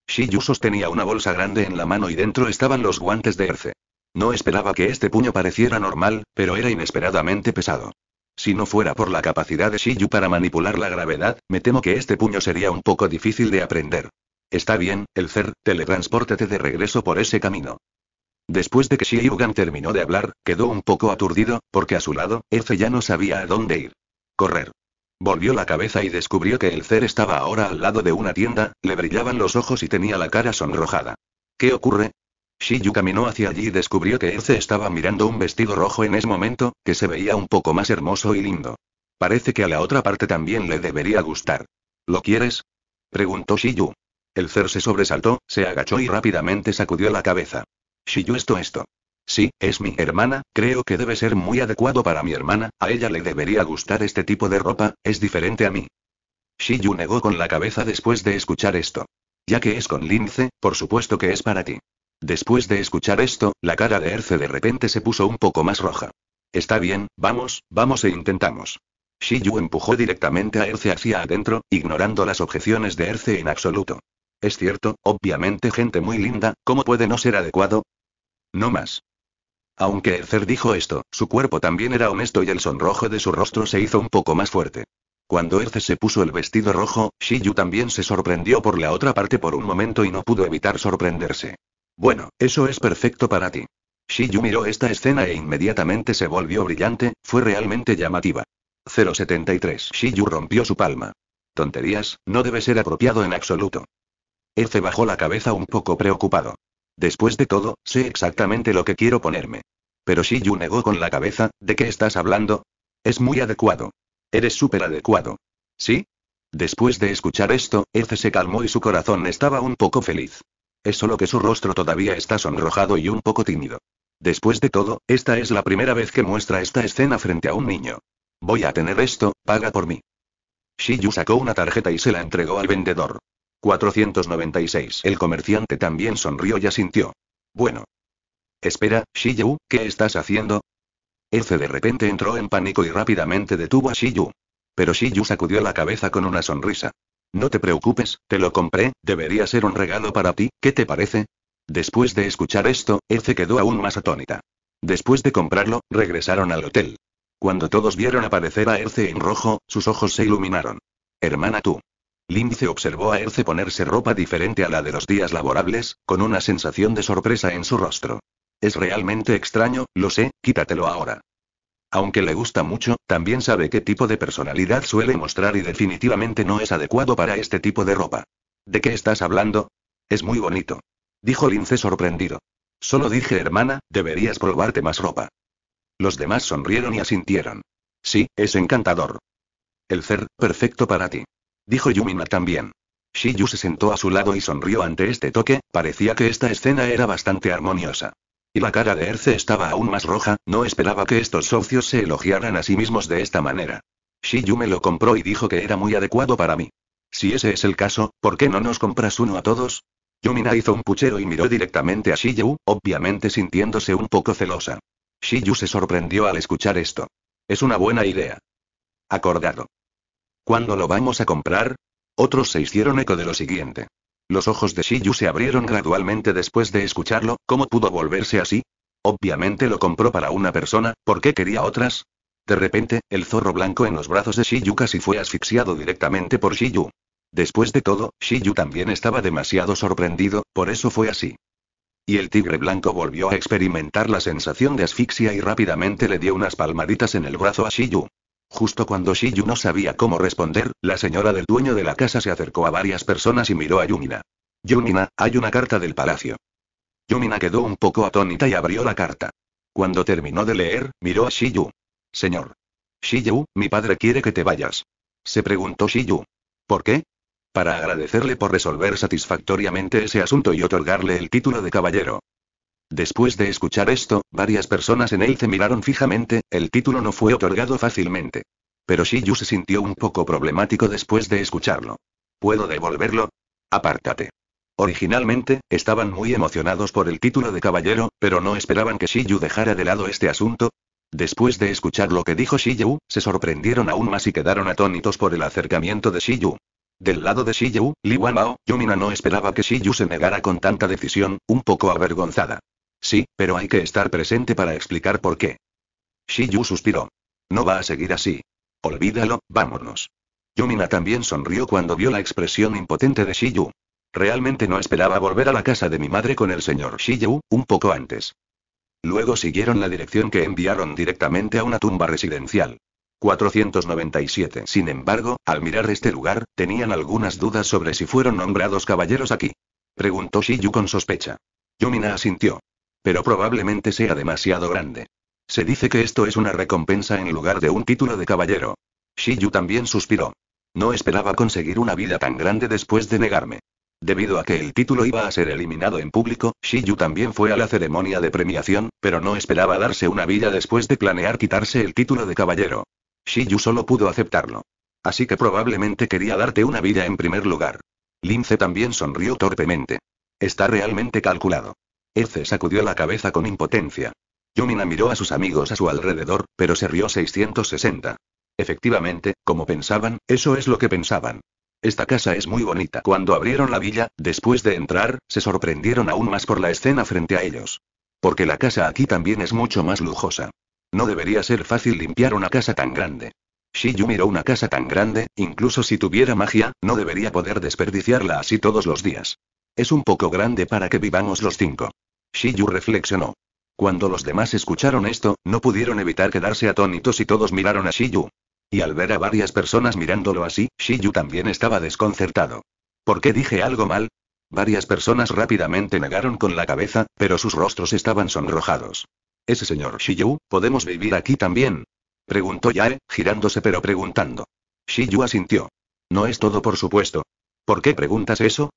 Shiyu sostenía una bolsa grande en la mano y dentro estaban los guantes de Erce. No esperaba que este puño pareciera normal, pero era inesperadamente pesado. Si no fuera por la capacidad de Shiyu para manipular la gravedad, me temo que este puño sería un poco difícil de aprender. Está bien, el CER, teletranspórtate de regreso por ese camino. Después de que Shiyugan terminó de hablar, quedó un poco aturdido, porque a su lado, Efe ya no sabía a dónde ir. Correr. Volvió la cabeza y descubrió que el Cer estaba ahora al lado de una tienda, le brillaban los ojos y tenía la cara sonrojada. ¿Qué ocurre? Shiyu caminó hacia allí y descubrió que Erce estaba mirando un vestido rojo en ese momento, que se veía un poco más hermoso y lindo. Parece que a la otra parte también le debería gustar. ¿Lo quieres? preguntó Shiyu. El cer se sobresaltó, se agachó y rápidamente sacudió la cabeza. Shiyu esto esto. Sí, es mi hermana, creo que debe ser muy adecuado para mi hermana, a ella le debería gustar este tipo de ropa, es diferente a mí. Shiyu negó con la cabeza después de escuchar esto. Ya que es con lince, por supuesto que es para ti. Después de escuchar esto, la cara de Erce de repente se puso un poco más roja. Está bien, vamos, vamos e intentamos. Shiyu empujó directamente a Erce hacia adentro, ignorando las objeciones de Erce en absoluto. Es cierto, obviamente gente muy linda, ¿cómo puede no ser adecuado? No más. Aunque Erce dijo esto, su cuerpo también era honesto y el sonrojo de su rostro se hizo un poco más fuerte. Cuando Erce se puso el vestido rojo, Shiyu también se sorprendió por la otra parte por un momento y no pudo evitar sorprenderse. Bueno, eso es perfecto para ti. Shiyu miró esta escena e inmediatamente se volvió brillante, fue realmente llamativa. 073. Shiyu rompió su palma. Tonterías, no debe ser apropiado en absoluto. Eze bajó la cabeza un poco preocupado. Después de todo, sé exactamente lo que quiero ponerme. Pero Shiyu negó con la cabeza, ¿de qué estás hablando? Es muy adecuado. Eres súper adecuado. ¿Sí? Después de escuchar esto, Eze se calmó y su corazón estaba un poco feliz. Es solo que su rostro todavía está sonrojado y un poco tímido. Después de todo, esta es la primera vez que muestra esta escena frente a un niño. Voy a tener esto, paga por mí. Shiyu sacó una tarjeta y se la entregó al vendedor. 496. El comerciante también sonrió y asintió. Bueno. Espera, Shiyu, ¿qué estás haciendo? Elce de repente entró en pánico y rápidamente detuvo a Shiyu. Pero Shiyu sacudió la cabeza con una sonrisa. No te preocupes, te lo compré, debería ser un regalo para ti, ¿qué te parece? Después de escuchar esto, Erce quedó aún más atónita. Después de comprarlo, regresaron al hotel. Cuando todos vieron aparecer a Erce en rojo, sus ojos se iluminaron. Hermana tú. Lince observó a Erce ponerse ropa diferente a la de los días laborables, con una sensación de sorpresa en su rostro. Es realmente extraño, lo sé, quítatelo ahora. Aunque le gusta mucho, también sabe qué tipo de personalidad suele mostrar y definitivamente no es adecuado para este tipo de ropa. ¿De qué estás hablando? Es muy bonito. Dijo Lince sorprendido. Solo dije, hermana, deberías probarte más ropa. Los demás sonrieron y asintieron. Sí, es encantador. El cer, perfecto para ti. Dijo Yumina también. Shiyu se sentó a su lado y sonrió ante este toque, parecía que esta escena era bastante armoniosa. Y la cara de Erce estaba aún más roja, no esperaba que estos socios se elogiaran a sí mismos de esta manera. Shiyu me lo compró y dijo que era muy adecuado para mí. Si ese es el caso, ¿por qué no nos compras uno a todos? Yumina hizo un puchero y miró directamente a Shiyu, obviamente sintiéndose un poco celosa. Shiyu se sorprendió al escuchar esto. Es una buena idea. Acordado. ¿Cuándo lo vamos a comprar? Otros se hicieron eco de lo siguiente. Los ojos de Shiyu se abrieron gradualmente después de escucharlo, ¿cómo pudo volverse así? Obviamente lo compró para una persona, ¿por qué quería otras? De repente, el zorro blanco en los brazos de Shiyu casi fue asfixiado directamente por Shiyu. Después de todo, Shiyu también estaba demasiado sorprendido, por eso fue así. Y el tigre blanco volvió a experimentar la sensación de asfixia y rápidamente le dio unas palmaditas en el brazo a Shiyu. Justo cuando Shiyu no sabía cómo responder, la señora del dueño de la casa se acercó a varias personas y miró a Yumina. Yumina, hay una carta del palacio. Yumina quedó un poco atónita y abrió la carta. Cuando terminó de leer, miró a Shiyu. Señor. Shiyu, mi padre quiere que te vayas. Se preguntó Shiyu. ¿Por qué? Para agradecerle por resolver satisfactoriamente ese asunto y otorgarle el título de caballero. Después de escuchar esto, varias personas en él se miraron fijamente, el título no fue otorgado fácilmente. Pero Shiyu se sintió un poco problemático después de escucharlo. ¿Puedo devolverlo? Apártate. Originalmente, estaban muy emocionados por el título de caballero, pero no esperaban que Shiyu dejara de lado este asunto. Después de escuchar lo que dijo Shiyu, se sorprendieron aún más y quedaron atónitos por el acercamiento de Shiyu. Del lado de Shiyu, Li Wanbao, Yumina no esperaba que Shiyu se negara con tanta decisión, un poco avergonzada. Sí, pero hay que estar presente para explicar por qué. Shiyu suspiró. No va a seguir así. Olvídalo, vámonos. Yumina también sonrió cuando vio la expresión impotente de Shiyu. Realmente no esperaba volver a la casa de mi madre con el señor Shiyu, un poco antes. Luego siguieron la dirección que enviaron directamente a una tumba residencial. 497. Sin embargo, al mirar este lugar, tenían algunas dudas sobre si fueron nombrados caballeros aquí. Preguntó Shiyu con sospecha. Yumina asintió. Pero probablemente sea demasiado grande. Se dice que esto es una recompensa en lugar de un título de caballero. Shiyu también suspiró. No esperaba conseguir una vida tan grande después de negarme. Debido a que el título iba a ser eliminado en público, Shiyu también fue a la ceremonia de premiación, pero no esperaba darse una vida después de planear quitarse el título de caballero. Shiyu solo pudo aceptarlo. Así que probablemente quería darte una vida en primer lugar. Lince también sonrió torpemente. Está realmente calculado. Eze sacudió la cabeza con impotencia. Yumina miró a sus amigos a su alrededor, pero se rió 660. Efectivamente, como pensaban, eso es lo que pensaban. Esta casa es muy bonita. Cuando abrieron la villa, después de entrar, se sorprendieron aún más por la escena frente a ellos. Porque la casa aquí también es mucho más lujosa. No debería ser fácil limpiar una casa tan grande. Shiyu miró una casa tan grande, incluso si tuviera magia, no debería poder desperdiciarla así todos los días. Es un poco grande para que vivamos los cinco. Shiyu reflexionó. Cuando los demás escucharon esto, no pudieron evitar quedarse atónitos y todos miraron a Shiyu. Y al ver a varias personas mirándolo así, Shiyu también estaba desconcertado. ¿Por qué dije algo mal? Varias personas rápidamente negaron con la cabeza, pero sus rostros estaban sonrojados. ¿Ese señor Shiyu, podemos vivir aquí también? Preguntó Yae, girándose pero preguntando. Shiyu asintió. No es todo por supuesto. ¿Por qué preguntas eso?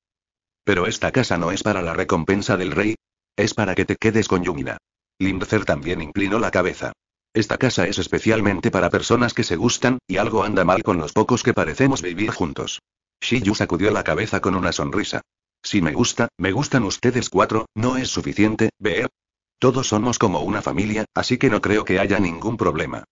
Pero esta casa no es para la recompensa del rey, es para que te quedes con Yumina. Lindzer también inclinó la cabeza. Esta casa es especialmente para personas que se gustan, y algo anda mal con los pocos que parecemos vivir juntos. Shiyu sacudió la cabeza con una sonrisa. Si me gusta, me gustan ustedes cuatro, ¿no es suficiente, ver? Todos somos como una familia, así que no creo que haya ningún problema.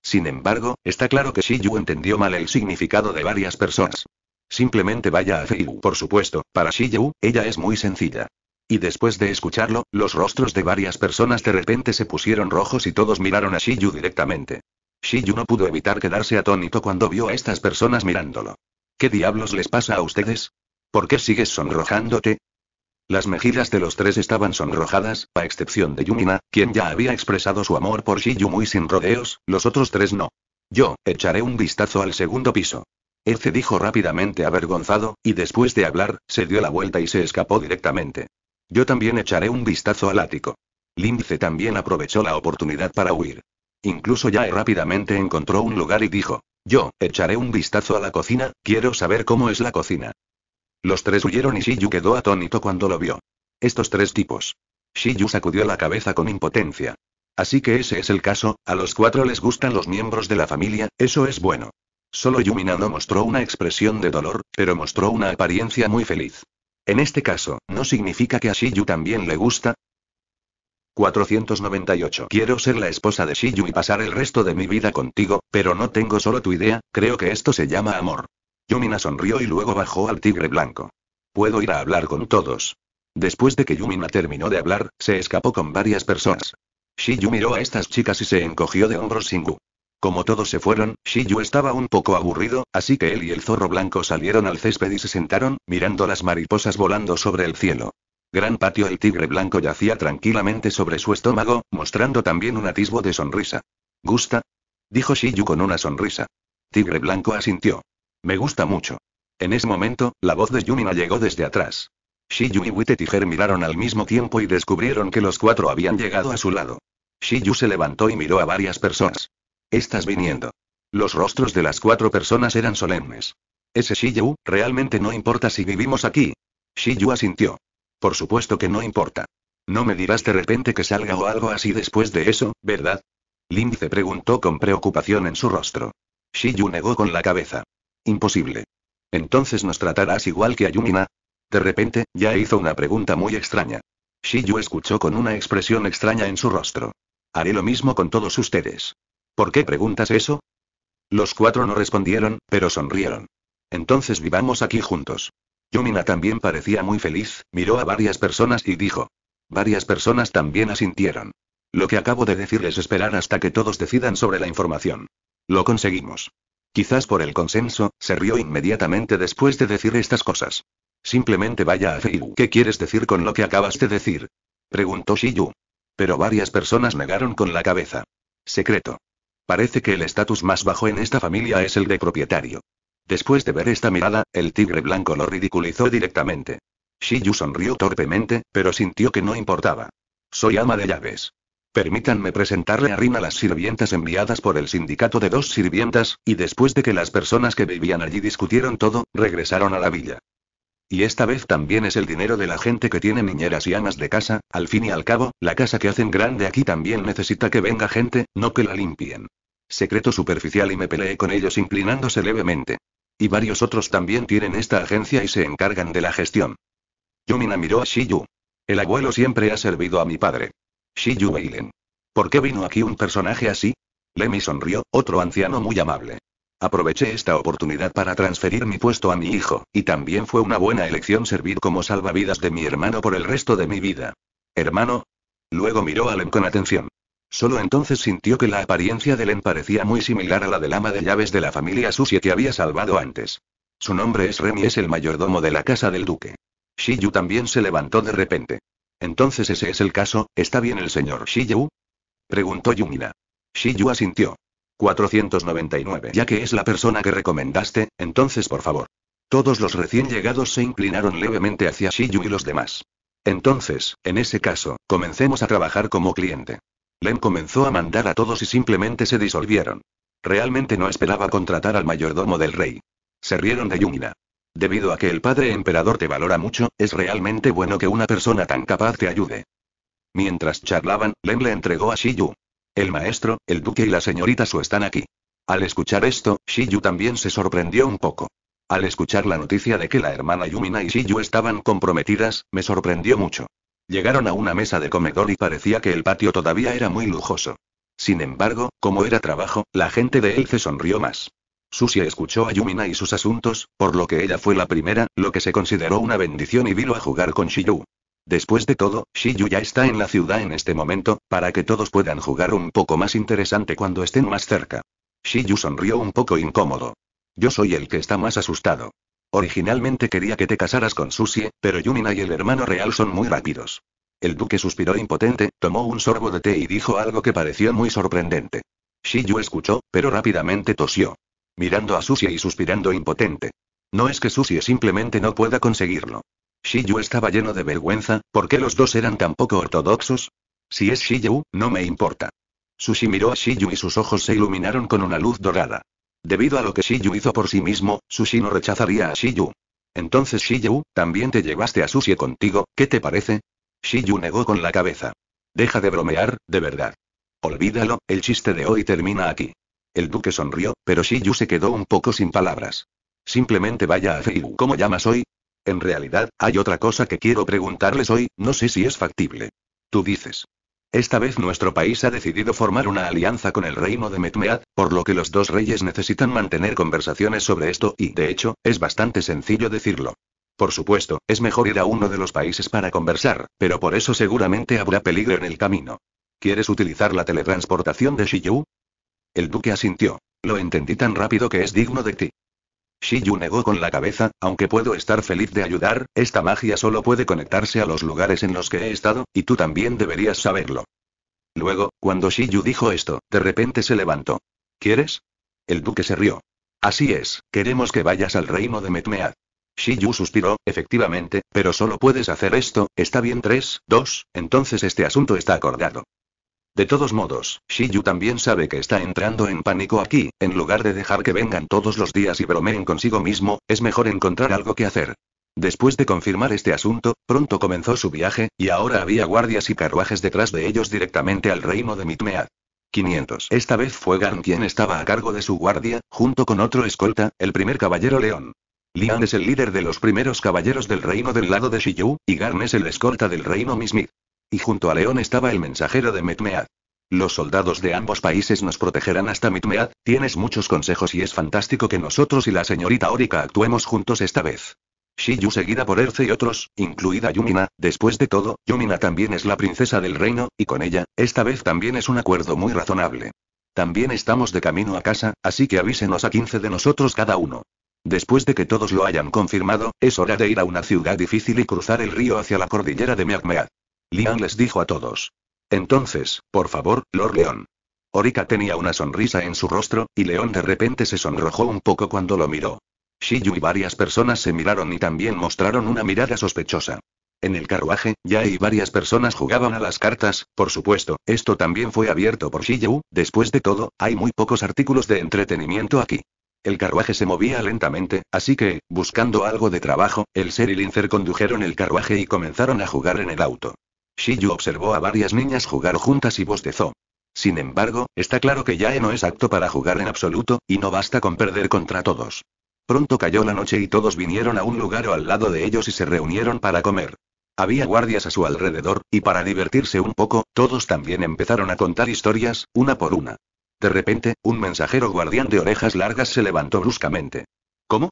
Sin embargo, está claro que Shiyu entendió mal el significado de varias personas. Simplemente vaya a Feiyu. por supuesto, para Shiyu, ella es muy sencilla. Y después de escucharlo, los rostros de varias personas de repente se pusieron rojos y todos miraron a Shiyu directamente. Shiyu no pudo evitar quedarse atónito cuando vio a estas personas mirándolo. ¿Qué diablos les pasa a ustedes? ¿Por qué sigues sonrojándote? Las mejillas de los tres estaban sonrojadas, a excepción de Yumina, quien ya había expresado su amor por Shiyu muy sin rodeos, los otros tres no. Yo, echaré un vistazo al segundo piso. Eze dijo rápidamente avergonzado, y después de hablar, se dio la vuelta y se escapó directamente. Yo también echaré un vistazo al ático. Lince también aprovechó la oportunidad para huir. Incluso ya rápidamente encontró un lugar y dijo, yo, echaré un vistazo a la cocina, quiero saber cómo es la cocina. Los tres huyeron y Shiyu quedó atónito cuando lo vio. Estos tres tipos. Shiyu sacudió la cabeza con impotencia. Así que ese es el caso, a los cuatro les gustan los miembros de la familia, eso es bueno. Solo Yumina no mostró una expresión de dolor, pero mostró una apariencia muy feliz. En este caso, ¿no significa que a Shiyu también le gusta? 498. Quiero ser la esposa de Shiyu y pasar el resto de mi vida contigo, pero no tengo solo tu idea, creo que esto se llama amor. Yumina sonrió y luego bajó al tigre blanco. Puedo ir a hablar con todos. Después de que Yumina terminó de hablar, se escapó con varias personas. Shiyu miró a estas chicas y se encogió de hombros gu. Como todos se fueron, Shiyu estaba un poco aburrido, así que él y el zorro blanco salieron al césped y se sentaron, mirando las mariposas volando sobre el cielo. Gran patio el tigre blanco yacía tranquilamente sobre su estómago, mostrando también un atisbo de sonrisa. ¿Gusta? Dijo Shiyu con una sonrisa. Tigre blanco asintió. Me gusta mucho. En ese momento, la voz de Yumina llegó desde atrás. Shiyu y Witte Tiger miraron al mismo tiempo y descubrieron que los cuatro habían llegado a su lado. Shiyu se levantó y miró a varias personas. Estás viniendo. Los rostros de las cuatro personas eran solemnes. Ese Shiyu, realmente no importa si vivimos aquí. Shiyu asintió. Por supuesto que no importa. No me dirás de repente que salga o algo así después de eso, ¿verdad? se preguntó con preocupación en su rostro. Shiyu negó con la cabeza. Imposible. Entonces nos tratarás igual que a Yumina. De repente, ya hizo una pregunta muy extraña. Shiyu escuchó con una expresión extraña en su rostro. Haré lo mismo con todos ustedes. ¿Por qué preguntas eso? Los cuatro no respondieron, pero sonrieron. Entonces vivamos aquí juntos. Yumina también parecía muy feliz, miró a varias personas y dijo. Varias personas también asintieron. Lo que acabo de decir es esperar hasta que todos decidan sobre la información. Lo conseguimos. Quizás por el consenso, se rió inmediatamente después de decir estas cosas. Simplemente vaya a Feiyu. ¿Qué quieres decir con lo que acabas de decir? Preguntó Shiyu. Pero varias personas negaron con la cabeza. Secreto. Parece que el estatus más bajo en esta familia es el de propietario. Después de ver esta mirada, el tigre blanco lo ridiculizó directamente. Shiyu sonrió torpemente, pero sintió que no importaba. Soy ama de llaves. Permítanme presentarle a Rina las sirvientas enviadas por el sindicato de dos sirvientas, y después de que las personas que vivían allí discutieron todo, regresaron a la villa. Y esta vez también es el dinero de la gente que tiene niñeras y amas de casa, al fin y al cabo, la casa que hacen grande aquí también necesita que venga gente, no que la limpien. Secreto superficial y me peleé con ellos inclinándose levemente. Y varios otros también tienen esta agencia y se encargan de la gestión. Yumina miró a Shiyu. El abuelo siempre ha servido a mi padre. Shiyu Weilen. ¿Por qué vino aquí un personaje así? Lemi sonrió, otro anciano muy amable. Aproveché esta oportunidad para transferir mi puesto a mi hijo, y también fue una buena elección servir como salvavidas de mi hermano por el resto de mi vida. Hermano. Luego miró a Len con atención. Solo entonces sintió que la apariencia de Len parecía muy similar a la del ama de llaves de la familia Susie que había salvado antes. Su nombre es Remy, es el mayordomo de la casa del duque. Shiyu también se levantó de repente. Entonces ese es el caso, ¿está bien el señor Shiyu? Preguntó Yumina. Shiyu asintió. 499. Ya que es la persona que recomendaste, entonces por favor. Todos los recién llegados se inclinaron levemente hacia Shiyu y los demás. Entonces, en ese caso, comencemos a trabajar como cliente. Len comenzó a mandar a todos y simplemente se disolvieron. Realmente no esperaba contratar al mayordomo del rey. Se rieron de Yungina. Debido a que el padre emperador te valora mucho, es realmente bueno que una persona tan capaz te ayude. Mientras charlaban, Len le entregó a Shiyu. El maestro, el duque y la señorita Su están aquí. Al escuchar esto, Shiyu también se sorprendió un poco. Al escuchar la noticia de que la hermana Yumina y Shiyu estaban comprometidas, me sorprendió mucho. Llegaron a una mesa de comedor y parecía que el patio todavía era muy lujoso. Sin embargo, como era trabajo, la gente de él se sonrió más. Susie escuchó a Yumina y sus asuntos, por lo que ella fue la primera, lo que se consideró una bendición y vino a jugar con Shiyu. Después de todo, Shiyu ya está en la ciudad en este momento, para que todos puedan jugar un poco más interesante cuando estén más cerca. Shiyu sonrió un poco incómodo. Yo soy el que está más asustado. Originalmente quería que te casaras con Susie, pero Yumina y el hermano real son muy rápidos. El duque suspiró impotente, tomó un sorbo de té y dijo algo que pareció muy sorprendente. Shiyu escuchó, pero rápidamente tosió. Mirando a Susie y suspirando impotente. No es que Susie simplemente no pueda conseguirlo. Shiyu estaba lleno de vergüenza, ¿por qué los dos eran tan poco ortodoxos? Si es Shiyu, no me importa. Sushi miró a Shiyu y sus ojos se iluminaron con una luz dorada. Debido a lo que Shiyu hizo por sí mismo, Sushi no rechazaría a Shiyu. Entonces Shiyu, también te llevaste a Sushi contigo, ¿qué te parece? Shiyu negó con la cabeza. Deja de bromear, de verdad. Olvídalo, el chiste de hoy termina aquí. El duque sonrió, pero Shiyu se quedó un poco sin palabras. Simplemente vaya a Facebook. ¿Cómo llamas hoy? En realidad, hay otra cosa que quiero preguntarles hoy, no sé si es factible. Tú dices. Esta vez nuestro país ha decidido formar una alianza con el reino de Metmead, por lo que los dos reyes necesitan mantener conversaciones sobre esto y, de hecho, es bastante sencillo decirlo. Por supuesto, es mejor ir a uno de los países para conversar, pero por eso seguramente habrá peligro en el camino. ¿Quieres utilizar la teletransportación de Shiyu? El duque asintió. Lo entendí tan rápido que es digno de ti. Shiyu negó con la cabeza, aunque puedo estar feliz de ayudar, esta magia solo puede conectarse a los lugares en los que he estado, y tú también deberías saberlo. Luego, cuando Shiyu dijo esto, de repente se levantó. ¿Quieres? El duque se rió. Así es, queremos que vayas al reino de Metmead. Shiyu suspiró, efectivamente, pero solo puedes hacer esto, está bien 3, 2, entonces este asunto está acordado. De todos modos, Shiyu también sabe que está entrando en pánico aquí, en lugar de dejar que vengan todos los días y bromeen consigo mismo, es mejor encontrar algo que hacer. Después de confirmar este asunto, pronto comenzó su viaje, y ahora había guardias y carruajes detrás de ellos directamente al reino de Mitmead. 500. Esta vez fue Gan quien estaba a cargo de su guardia, junto con otro escolta, el primer caballero león. Lian es el líder de los primeros caballeros del reino del lado de Shiyu, y Garn es el escolta del reino Mismith. Y junto a León estaba el mensajero de Metmead. Los soldados de ambos países nos protegerán hasta Mitmead, tienes muchos consejos y es fantástico que nosotros y la señorita Orika actuemos juntos esta vez. Shiyu seguida por Erce y otros, incluida Yumina, después de todo, Yumina también es la princesa del reino, y con ella, esta vez también es un acuerdo muy razonable. También estamos de camino a casa, así que avísenos a 15 de nosotros cada uno. Después de que todos lo hayan confirmado, es hora de ir a una ciudad difícil y cruzar el río hacia la cordillera de Meagmead. Lian les dijo a todos. Entonces, por favor, Lord León. Orika tenía una sonrisa en su rostro, y León de repente se sonrojó un poco cuando lo miró. Shiyu y varias personas se miraron y también mostraron una mirada sospechosa. En el carruaje, ya y varias personas jugaban a las cartas, por supuesto, esto también fue abierto por Shiyu, después de todo, hay muy pocos artículos de entretenimiento aquí. El carruaje se movía lentamente, así que, buscando algo de trabajo, el ser y Lincer condujeron el carruaje y comenzaron a jugar en el auto. Shiyu observó a varias niñas jugar juntas y bostezó. Sin embargo, está claro que Yae no es apto para jugar en absoluto, y no basta con perder contra todos. Pronto cayó la noche y todos vinieron a un lugar o al lado de ellos y se reunieron para comer. Había guardias a su alrededor, y para divertirse un poco, todos también empezaron a contar historias, una por una. De repente, un mensajero guardián de orejas largas se levantó bruscamente. ¿Cómo?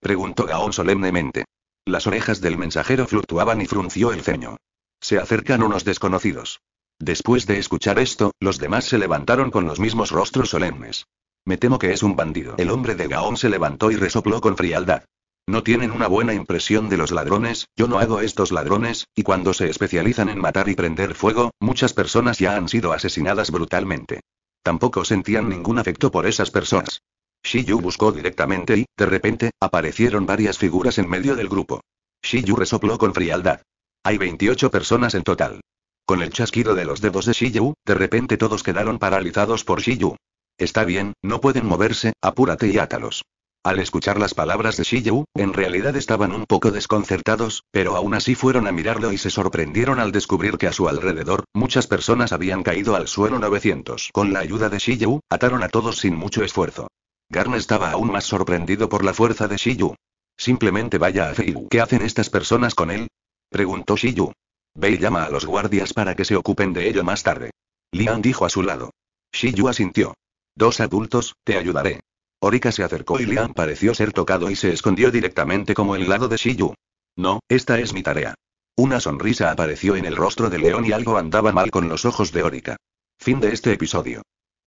preguntó Gaon solemnemente. Las orejas del mensajero fluctuaban y frunció el ceño. Se acercan unos desconocidos. Después de escuchar esto, los demás se levantaron con los mismos rostros solemnes. Me temo que es un bandido. El hombre de Gaon se levantó y resopló con frialdad. No tienen una buena impresión de los ladrones, yo no hago estos ladrones, y cuando se especializan en matar y prender fuego, muchas personas ya han sido asesinadas brutalmente. Tampoco sentían ningún afecto por esas personas. Shiyu buscó directamente y, de repente, aparecieron varias figuras en medio del grupo. Shiyu resopló con frialdad. Hay 28 personas en total. Con el chasquido de los dedos de Shiyu, de repente todos quedaron paralizados por Shiyu. Está bien, no pueden moverse, apúrate y átalos. Al escuchar las palabras de Shiyu, en realidad estaban un poco desconcertados, pero aún así fueron a mirarlo y se sorprendieron al descubrir que a su alrededor, muchas personas habían caído al suelo 900. Con la ayuda de Shiyu, ataron a todos sin mucho esfuerzo. Garn estaba aún más sorprendido por la fuerza de Shiyu. Simplemente vaya a Feiyu. ¿Qué hacen estas personas con él? Preguntó Shiyu. Ve y llama a los guardias para que se ocupen de ello más tarde. Lian dijo a su lado. Shiyu asintió. Dos adultos, te ayudaré. Orika se acercó y Lian pareció ser tocado y se escondió directamente como el lado de Shiyu. No, esta es mi tarea. Una sonrisa apareció en el rostro de León y algo andaba mal con los ojos de Orika. Fin de este episodio.